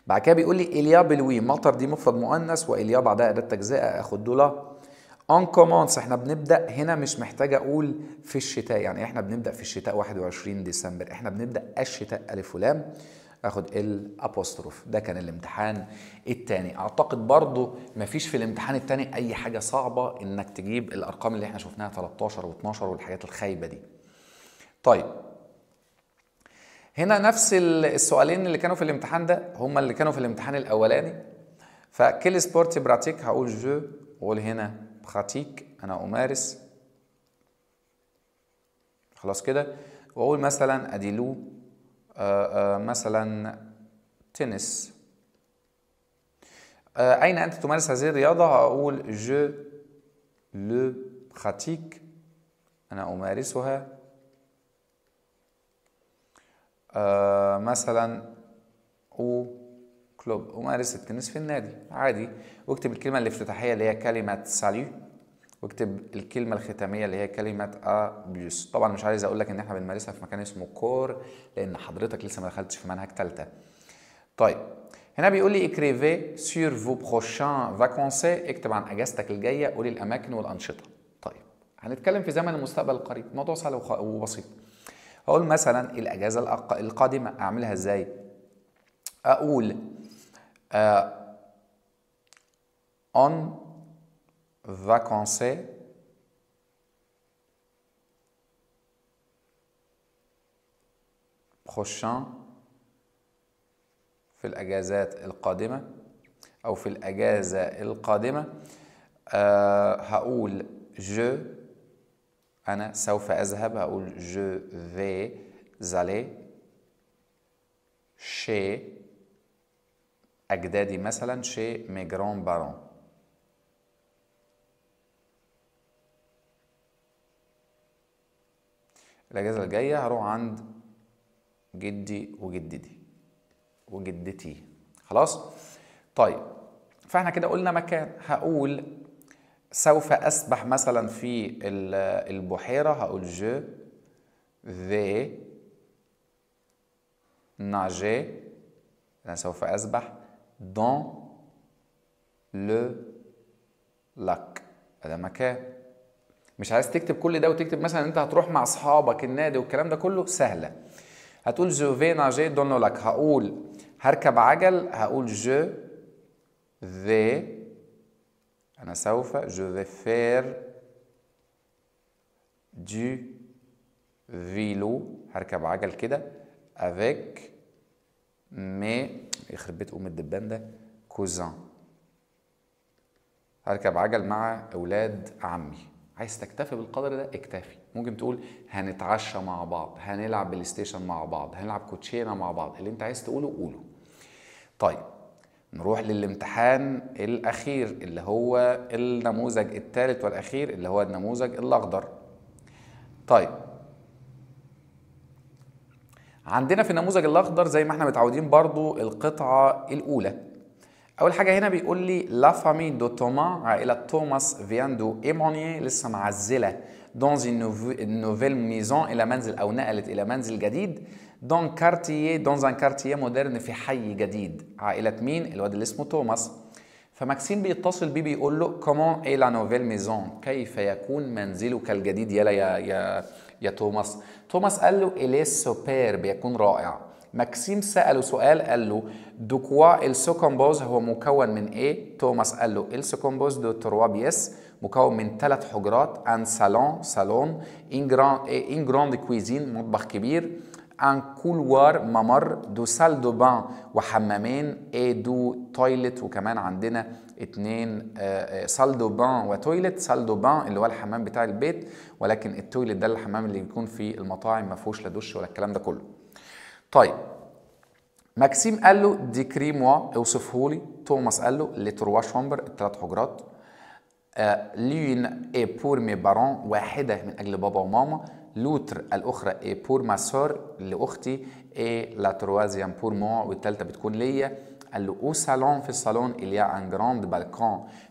بعد كده بيقول لي اليا بالوي مطر دي مفرد مؤنث واليا بعدها اداه تجزئه اخد دولا أون كومانس احنا بنبدا هنا مش محتاج اقول في الشتاء يعني احنا بنبدا في الشتاء 21 ديسمبر احنا بنبدا الشتاء الف ولام اخد الابوستروف ده كان الامتحان الثاني اعتقد برضو مفيش في الامتحان الثاني اي حاجه صعبه انك تجيب الارقام اللي احنا شفناها 13 و12 والحاجات الخايبه دي طيب هنا نفس السؤالين اللي كانوا في الامتحان ده هما اللي كانوا في الامتحان الاولاني فكل سبورت براتيك هقول جو واقول هنا براتيك انا امارس خلاص كده واقول مثلا اديلو آه، آه، مثلا تنس آه، اين انت تمارس هذه الرياضه هقول جو لو براتيك انا امارسها آه، مثلا او كلوب ومارس التنس في النادي عادي واكتب الكلمة الافتتاحية اللي هي كلمة ساليو واكتب الكلمة الختامية اللي هي كلمة أبيوس طبعا مش عايز اقول لك ان احنا بنمارسها في مكان اسمه كور لان حضرتك لسه ما دخلتش في منهج ثالثه طيب هنا بيقول لي اكريفي سور فو بروشان فاكونسي اكتب عن اجازتك الجايه قولي الاماكن والانشطه طيب هنتكلم في زمن المستقبل القريب موضوع سهل وبسيط هقول مثلا الاجازه القادمه اعملها ازاي اقول آه on vacances prochain في الأجازات القادمة أو في الأجازة القادمة أه هقول je أنا سوف أذهب هقول je vais aller chez أجدادي مثلا chez mes grands-parents الأجازة الجاية هروح عند جدي وجدتي وجدتي خلاص طيب فاحنا كده قلنا مكان هقول سوف أسبح مثلا في البحيرة هقول جو ذي ناجي أنا سوف أسبح دون لو لاك هذا مكان مش عايز تكتب كل ده وتكتب مثلا انت هتروح مع اصحابك النادي والكلام ده كله سهله هتقول جو في ناجي دون lac هقول هركب عجل هقول جو ذي أنا سوف je vais faire du vélo هركب عجل كده avec mes يخرب بيت أم الدبان ده كوزان هركب عجل مع أولاد عمي عايز تكتفي بالقدر ده اكتفي ممكن تقول هنتعشى مع بعض هنلعب بلاي ستيشن مع بعض هنلعب كوتشينه مع بعض اللي انت عايز تقوله قوله طيب نروح للامتحان الأخير اللي هو النموذج الثالث والأخير اللي هو النموذج الأخضر طيب عندنا في النموذج الأخضر زي ما احنا متعودين برضو القطعة الأولى أول حاجة هنا بيقول لي لا فامي دو توما عائلة توماس فيان دو لسه معزلة دونز نوفيل ميزون إلى منزل أو نقلت إلى منزل جديد دون كارتيه دون زان كارتيه مودرن في حي جديد عائله مين الواد اللي اسمه توماس فماكسيم بيتصل بيه بيقول له كومون اي لا نوفيل ميزون كيف يكون منزلك الجديد يلا يا يا يا توماس توماس قال له الي سوبير بيكون رائع ماكسيم سأله سؤال قال له دو كوا السوكومبوز هو مكون من ايه؟ توماس قال له السوكومبوز دو تروا بيس مكون من ثلاث حجرات ان ان جراند ان جراند كويزين مطبخ كبير un couloir ممر دو سال دو بان وحمامين اي دو تويلت وكمان عندنا اتنين سال دو بان وتويلت سال دو بان اللي هو الحمام بتاع البيت ولكن التويلت ده الحمام اللي بيكون في المطاعم ما فيهوش لا دش ولا الكلام ده كله طيب ماكسيم قال له دي كريموا اوصفه لي توماس قال له لي تروا شامبر الثلاث حجرات لين اي بور مي بارون واحده من اجل بابا وماما لوتر الاخرى اي بور ماسور لاختي اي لا تروازيام بور مو والثالثه بتكون ليا قال له او سالون في الصالون il y a un grand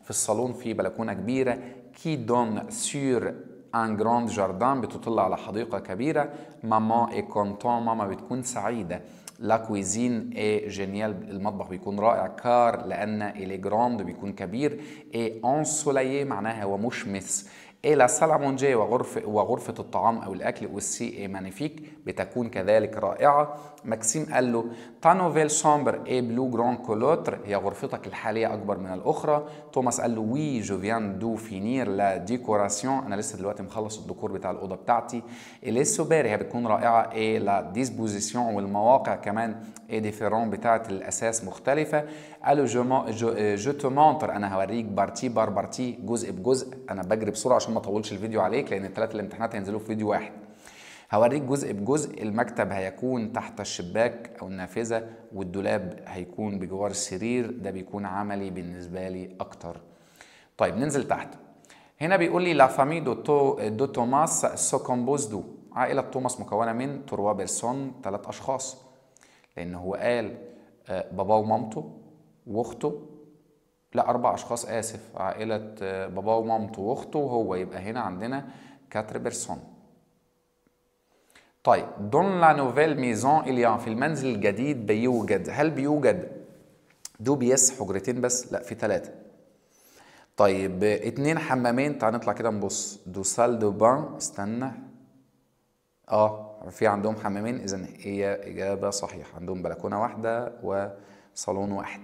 في الصالون في بلكونه كبيره كي دون سور ان جراند جاردان بتطل على حديقه كبيره ماما اي كونتون ماما بتكون سعيده لا كويزين اي جينيال المطبخ بيكون رائع كار لان الي جراند بيكون كبير اي انسولايي معناها ومشمس إلى السالة مونجي وغرفة, وغرفة الطعام أو الأكل والسي إيه مانيفيك بتكون كذلك رائعة ماكسيم قال له تا نوفيل شامبر إي بلو جران كولوتر هي غرفتك الحالية أكبر من الأخرى توماس قال له وي جو فيان دو فينير لا ديكوراسيون أنا لسه دلوقتي مخلص الديكور بتاع الأوضة بتاعتي إلي هي بتكون رائعة إي لا ديسبوزيسيون والمواقع كمان اي ديفيرون بتاعت الاساس مختلفه قالوا جو, جو, جو تو مونتر انا هوريك بارتي بار بارتي جزء بجزء انا بجري بسرعه عشان ما اطولش الفيديو عليك لان الثلاث الامتحانات هينزلوا في فيديو واحد هوريك جزء بجزء المكتب هيكون تحت الشباك او النافذه والدولاب هيكون بجوار السرير ده بيكون عملي بالنسبه لي اكتر طيب ننزل تحت هنا بيقول لي لا فامي دو, تو دو توماس سو كومبوز دو عائله توماس مكونه من تروا بيرسون ثلاث اشخاص لأن هو قال آه، باباه ومامته وأخته لا أربع أشخاص آسف عائلة آه، باباه ومامته وأخته وهو يبقى هنا عندنا كاتر بيرسون طيب دون لا نوفيل ميزون إليان في المنزل الجديد بيوجد هل بيوجد دو بيس حجرتين بس لا في ثلاثة طيب اتنين حمامين تعال نطلع كده نبص دو سال دو بان استنى اه في عندهم حمامين اذا هي اجابه صحيحه عندهم بلكونه واحده وصالون واحد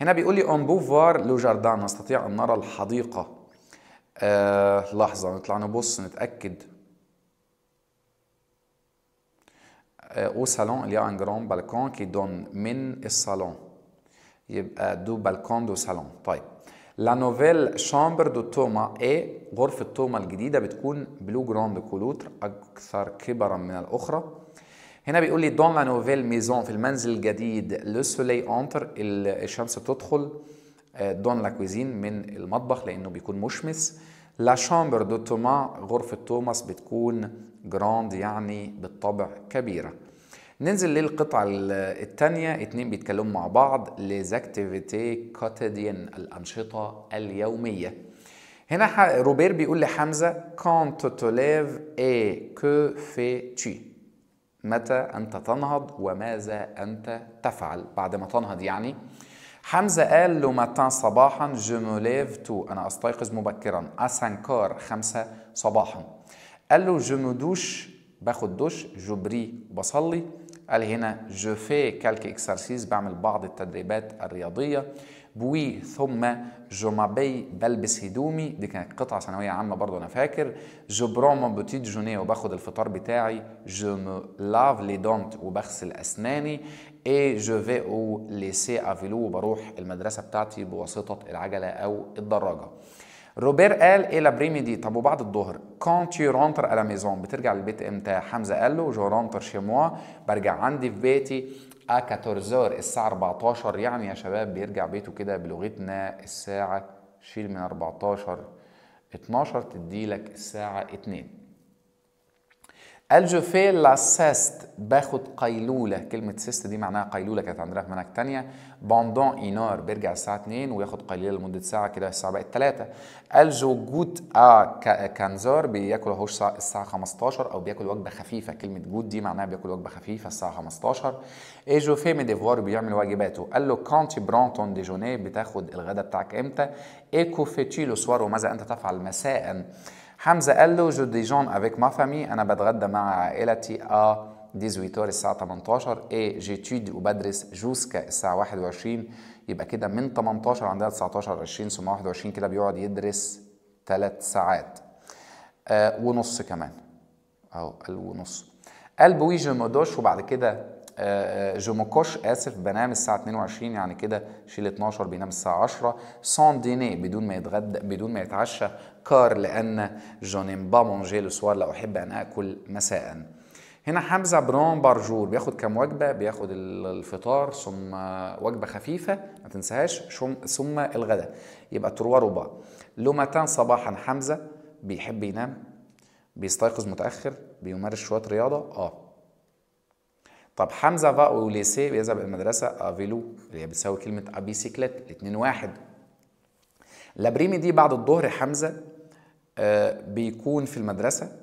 هنا بيقول لي اون بوفار لو جاردان نستطيع ان نرى الحديقه آه لحظه نطلع نبص نتاكد او آه، سالون il y a un grand balcon qui donne من الصالون يبقى دو بالكون دو سالون طيب لا نوفيل شامبر دو توما اي غرفة توما الجديدة بتكون بلو جراند كولوتر أكثر كبرا من الأخرى هنا بيقول لي دون لا نوفيل ميزون في المنزل الجديد لو سولي اونتر الشمس تدخل دون لا كويزين من المطبخ لأنه بيكون مشمس لا شامبر دو توما غرفة توماس بتكون جراند يعني بالطبع كبيرة ننزل للقطعة الثانية اتنين بيتكلموا مع بعض les activités quotidiennes الأنشطة اليومية هنا روبير بيقول لحمزة quand tu te lèves et que fais-tu متى أنت تنهض وماذا أنت تفعل بعد ما تنهض يعني حمزة قال لو ماتان صباحا جو مو ليف تو أنا أستيقظ مبكرا أسانكار خمسة صباحا قال له جو مو دوش باخد دوش جو بري بصلي قال هنا جو في كالك اكسرسيز بعمل بعض التدريبات الرياضيه بوي ثم جو مابي بلبس هدومي دي كانت قطعه ثانويه عامه برضه انا فاكر جو برون مون بوتيت جوني وباخد الفطار بتاعي جو مو لاف لي دونت وبغسل اسناني اي جو في او ليسي افيلو وبروح المدرسه بتاعتي بواسطه العجله او الدراجه روبير قال ايه لابريمي دي طب وبعد الظهر كونت يو رونتر على ميزون بترجع للبيت امتى حمزه قال له جو رونتر شي برجع عندي في بيتي ا 14 الساعه 14 يعني يا شباب بيرجع بيته كده بلغتنا الساعه شيل من 14 12 لك الساعه 2 قال جو في لا سيست باخد قيلولة كلمة سيست دي معناها قيلولة كانت عندنا في مناك تانية بوندون اينار بيرجع الساعة 2 وياخد قيلولة لمدة ساعة كده الساعة بقت 3 قال جو جوت ا كانزار بياكل اهو الساعة 15 أو بياكل وجبة خفيفة كلمة جوت دي معناها بياكل وجبة خفيفة الساعة 15 اي جو في ديفوار بيعمل واجباته قال له كونتي برونتون ديجوني بتاخد الغداء بتاعك امتى إي كوفيتشي لو سوار وماذا أنت تفعل مساء حمزة قال له جو دي جون افيك ما فامي أنا بتغدى مع عائلتي آه 18 الساعة 18 اي جيتود وبدرس جوسكا الساعة 21 يبقى كده من 18 عندها 19 20 ثم 21 كده بيقعد يدرس ثلاث ساعات آه ونص كمان اهو قال ونص قال بوي جو مودوش وبعد كده آه، آه، جوموكوش اسف بنام الساعه 22 يعني كده شيل 12 بينام الساعه 10 سون ديني بدون ما يتغدى بدون ما يتعشى كار لان جونيم با مونجي لو سوار لا احب ان اكل مساء هنا حمزه برون بارجور بياخد كام وجبه بياخد الفطار ثم وجبه خفيفه ما تنساهاش ثم الغداء يبقى تروا ربع لو ماتان صباحا حمزه بيحب ينام بيستيقظ متاخر بيمارس شويه رياضه اه طب حمزه فا وليسي بيذهب الى المدرسه افيلو آه، اللي هي بتساوي كلمه ابيسيكليت الاثنين واحد لابريمي دي بعد الظهر حمزه آه، بيكون في المدرسه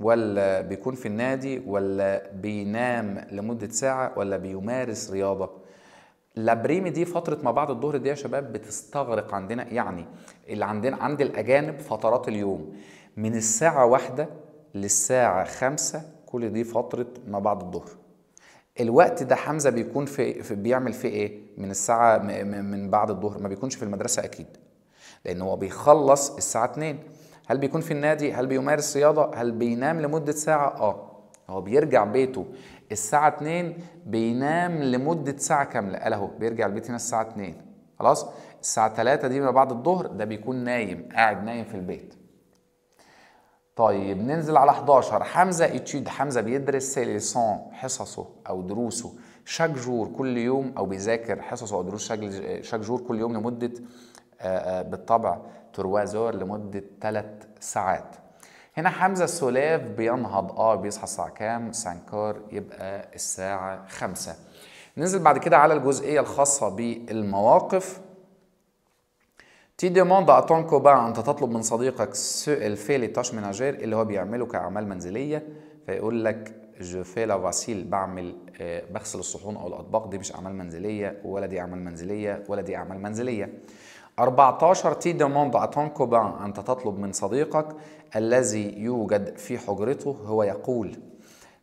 ولا بيكون في النادي ولا بينام لمده ساعه ولا بيمارس رياضه لابريمي دي فترة ما بعد الظهر دي يا شباب بتستغرق عندنا يعني اللي عندنا عند الأجانب فترات اليوم من الساعة واحدة للساعة خمسة كل دي فترة ما بعد الظهر الوقت ده حمزه بيكون في, في بيعمل فيه ايه من الساعه من بعد الظهر ما بيكونش في المدرسه اكيد لان هو بيخلص الساعه 2 هل بيكون في النادي هل بيمارس رياضه هل بينام لمده ساعه اه هو بيرجع بيته الساعه 2 بينام لمده ساعه كامله قال اهو بيرجع البيت هنا الساعه 2 خلاص الساعه 3 دي ما بعد الظهر ده بيكون نايم قاعد نايم في البيت طيب ننزل على 11 حمزه اتشيد حمزه بيدرس سيليسون حصصه او دروسه شاك جور كل يوم او بيذاكر حصصه او دروس شاك جور كل يوم لمده آه، آه، بالطبع تروازور لمده 3 ساعات هنا حمزه سولاف بينهض اه بيصحى الساعه كام سانكار يبقى الساعه 5 ننزل بعد كده على الجزئيه الخاصه بالمواقف ديموند ا اعطان كوبان انت تطلب من صديقك سو الفي لي تاش مناجير اللي هو بيعمله كاعمال منزليه فيقول لك جو في لا فاسيل بعمل آه، بغسل الصحون او الاطباق دي مش اعمال منزليه ولا دي اعمال منزليه ولا دي اعمال منزليه 14 تي دوموند اتون كوبان انت تطلب من صديقك الذي يوجد في حجرته هو يقول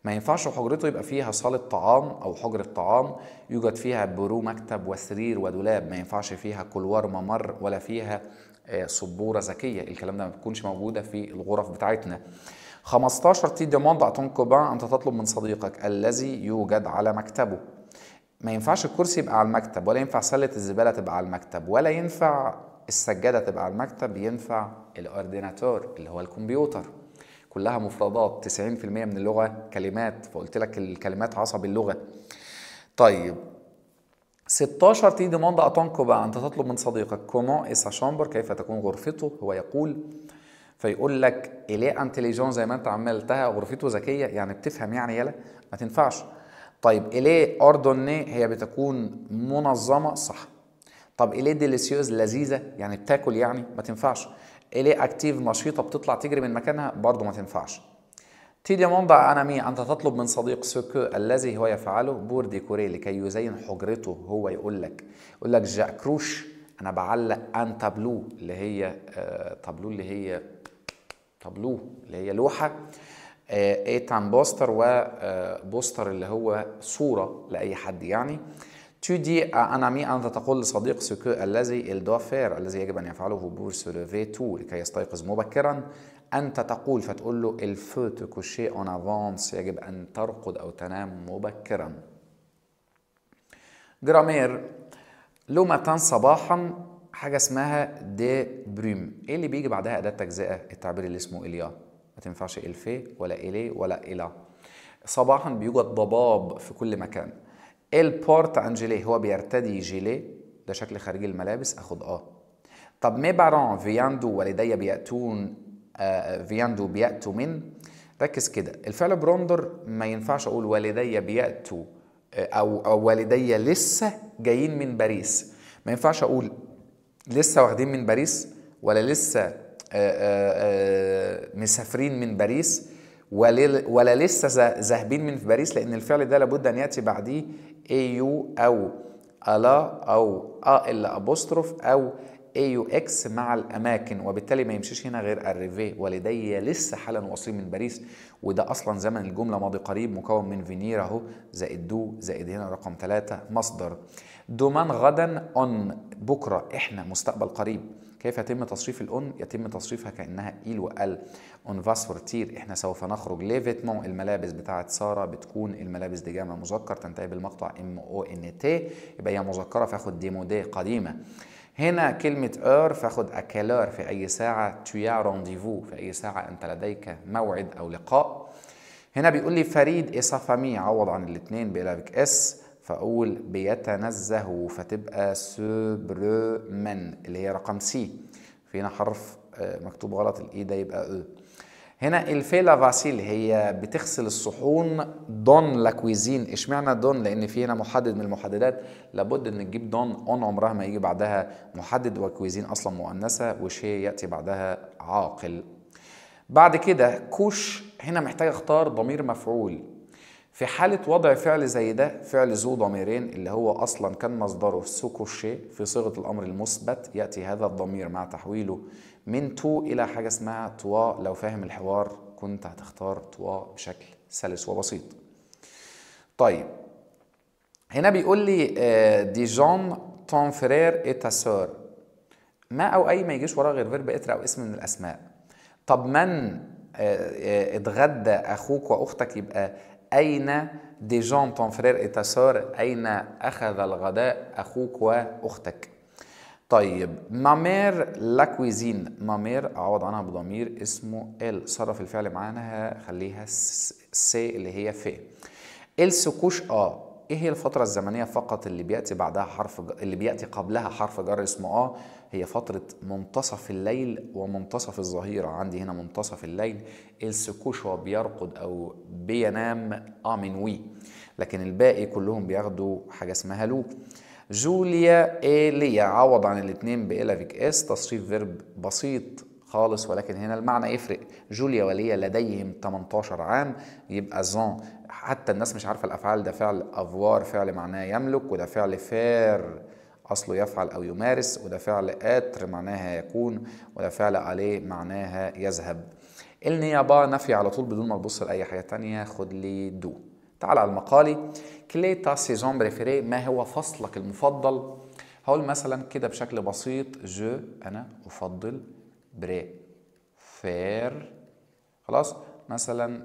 ما ينفعش حجرته يبقى فيها صاله طعام او حجره طعام يوجد فيها برو مكتب وسرير ودولاب ما ينفعش فيها كلوار ممر ولا فيها آه، سبوره ذكيه الكلام ده ما بتكونش موجوده في الغرف بتاعتنا 15 تي ديموند اتون كوبان انت تطلب من صديقك الذي يوجد على مكتبه ما ينفعش الكرسي يبقى على المكتب ولا ينفع سله الزباله تبقى على المكتب ولا ينفع السجاده تبقى على المكتب ينفع الاورديناتور اللي هو الكمبيوتر كلها مفردات 90% من اللغه كلمات فقلت لك الكلمات عصب اللغه طيب 16 تي دوموند اتونكو بقى انت تطلب من صديقك كومون اسا شامبر كيف تكون غرفته هو يقول فيقول لك الي انتليجون زي ما انت عملتها غرفته ذكيه يعني بتفهم يعني يلا ما تنفعش طيب الي اوردوني هي بتكون منظمه صح طب الي ديليسيوز لذيذه يعني بتاكل يعني ما تنفعش الي اكتيف نشيطه بتطلع تجري من مكانها برضه ما تنفعش انا مي أنت تطلب من صديق سوكو الذي هو يفعله بور ديكوري لكي يزين حجرته هو يقول لك يقول لك جاكروش أنا بعلق أن تابلو اللي هي آه، تابلو اللي هي تابلو اللي هي لوحة آه، ايتان بوستر وبوستر آه، اللي هو صورة لأي حد يعني Tu ان امي أنت تقول لصديق ce الذي il doit faire الذي يجب أن يفعله بور se lever tôt لكي يستيقظ مبكرا أنت تقول فتقول له il تو te coucher en يجب أن ترقد أو تنام مبكرا جرامير لو ماتان صباحا حاجة اسمها دي بروم ايه اللي بيجي بعدها أداة تجزئة التعبير اللي اسمه إليا ما تنفعش إلفي ولا إلي ولا إلا صباحا بيوجد ضباب في كل مكان البورت عن جيلي هو بيرتدي جيلي ده شكل خارجي الملابس اخد اه طب مي بارون فياندو والدي بياتون فياندو آه، بياتوا من ركز كده الفعل بروندر ما ينفعش اقول والدي بياتوا آه، او او والدي لسه جايين من باريس ما ينفعش اقول لسه واخدين من باريس ولا لسه آه، مسافرين من باريس ولا لسه ذاهبين من في باريس لان الفعل ده لابد ان ياتي بعديه ايو او الا او ا ال ابوستروف او ايو اكس مع الاماكن وبالتالي ما يمشيش هنا غير اريفي ولدي لسه حالا واصلين من باريس وده اصلا زمن الجمله ماضي قريب مكون من فينير اهو زائد دو زائد هنا رقم ثلاثة مصدر دومان غدا اون بكره احنا مستقبل قريب كيف يتم تصريف الأون يتم تصريفها كأنها إيل وأل أون فاسفور تير إحنا سوف نخرج ليفيتمون الملابس بتاعة سارة بتكون الملابس دي جمع مذكر تنتهي بالمقطع ام او ان تي يبقى هي مذكرة فاخد ديمو دي قديمة هنا كلمة اور فاخد اكالور في أي ساعة تيا رونديفو في أي ساعة أنت لديك موعد أو لقاء هنا بيقول لي فريد إسا فامي عوض عن الاثنين بإلافيك اس فأقول بيتنزه فتبقى من اللي هي رقم سي فينا حرف آه، مكتوب غلط الاي e ده يبقى او e. هنا الفيلا فاسيل هي بتغسل الصحون دون لا كويزين اشمعنى دون لان في هنا محدد من المحددات لابد ان تجيب دون اون عمرها ما يجي بعدها محدد وكويزين اصلا مؤنثه وشي ياتي بعدها عاقل بعد كده كوش هنا محتاج اختار ضمير مفعول في حالة وضع فعل زي ده فعل ذو ضميرين اللي هو أصلا كان مصدره سوكو الشيء في صيغة الأمر المثبت يأتي هذا الضمير مع تحويله من تو إلى حاجة اسمها توا لو فاهم الحوار كنت هتختار توا بشكل سلس وبسيط طيب هنا بيقول لي دي جون تون فرير اي ما او اي ما يجيش وراه غير فيرب اتر او اسم من الاسماء طب من آه، آه، اتغدى اخوك واختك يبقى أين دي جون تون فرير et ta أين أخذ الغداء أخوك وأختك طيب مامير لا كويزين مامير اعوض عنها بضمير اسمه ال صرف الفعل معانا خليها سي اللي هي في ال سكوش اه ايه هي الفترة الزمنية فقط اللي بيأتي بعدها حرف اللي بيأتي قبلها حرف جر اسمه اه هي فترة منتصف الليل ومنتصف الظهيرة عندي هنا منتصف الليل السكوشوا بيرقد أو بينام وي لكن الباقي كلهم بياخدوا حاجة اسمها لو جوليا إيليا عوض عن الاتنين بإلافيك إس تصريف فيرب بسيط خالص ولكن هنا المعنى يفرق جوليا وليا لديهم 18 عام يبقى زون حتى الناس مش عارفة الأفعال ده فعل أفوار فعل معناه يملك وده فعل فير أصله يفعل أو يمارس وده فعل آتر معناها يكون وده فعل عليه معناها يذهب النيابة نفي على طول بدون ما تبص لأي حاجة تانية خد لي دو تعال على المقالي كليتا سيزون بريفيري ما هو فصلك المفضل هقول مثلا كده بشكل بسيط جو أنا أفضل بري فير خلاص مثلا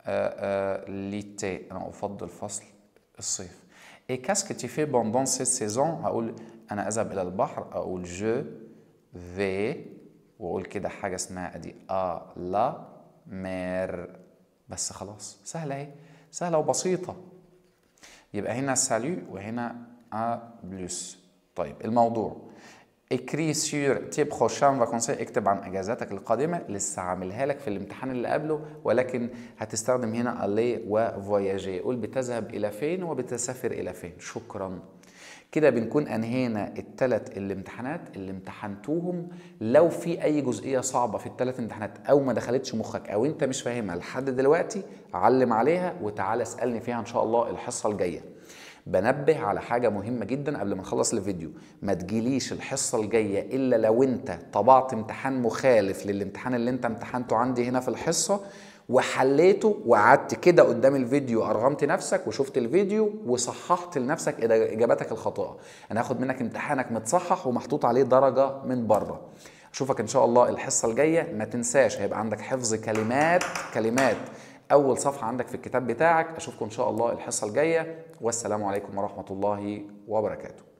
آآ آه، آآ آه، ليتي أنا أفضل فصل الصيف Et qu'est-ce que tu fais pendant cette saison هقول أنا أذهب إلى البحر أقول je vais وأقول كده حاجة اسمها أدي أ لا مير بس خلاص سهلة أهي سهلة وبسيطة يبقى هنا سالو وهنا أ بلس طيب الموضوع اكري سور تيب خوشام فاكونسي اكتب عن اجازاتك القادمه لسه عاملها لك في الامتحان اللي قبله ولكن هتستخدم هنا الي وفواياجي قول بتذهب الى فين وبتسافر الى فين شكرا كده بنكون انهينا التلات الامتحانات اللي امتحنتوهم لو في اي جزئيه صعبه في التلات امتحانات او ما دخلتش مخك او انت مش فاهمها لحد دلوقتي علم عليها وتعالى اسالني فيها ان شاء الله الحصه الجايه بنبه على حاجه مهمه جدا قبل ما نخلص الفيديو ما تجيليش الحصه الجايه الا لو انت طبعت امتحان مخالف للامتحان اللي انت امتحنته عندي هنا في الحصه وحليته وقعدت كده قدام الفيديو ارغمت نفسك وشفت الفيديو وصححت لنفسك اجاباتك الخاطئه انا هاخد منك امتحانك متصحح ومحطوط عليه درجه من بره اشوفك ان شاء الله الحصه الجايه ما تنساش هيبقى عندك حفظ كلمات كلمات اول صفحه عندك في الكتاب بتاعك اشوفكم ان شاء الله الحصه الجايه والسلام عليكم ورحمه الله وبركاته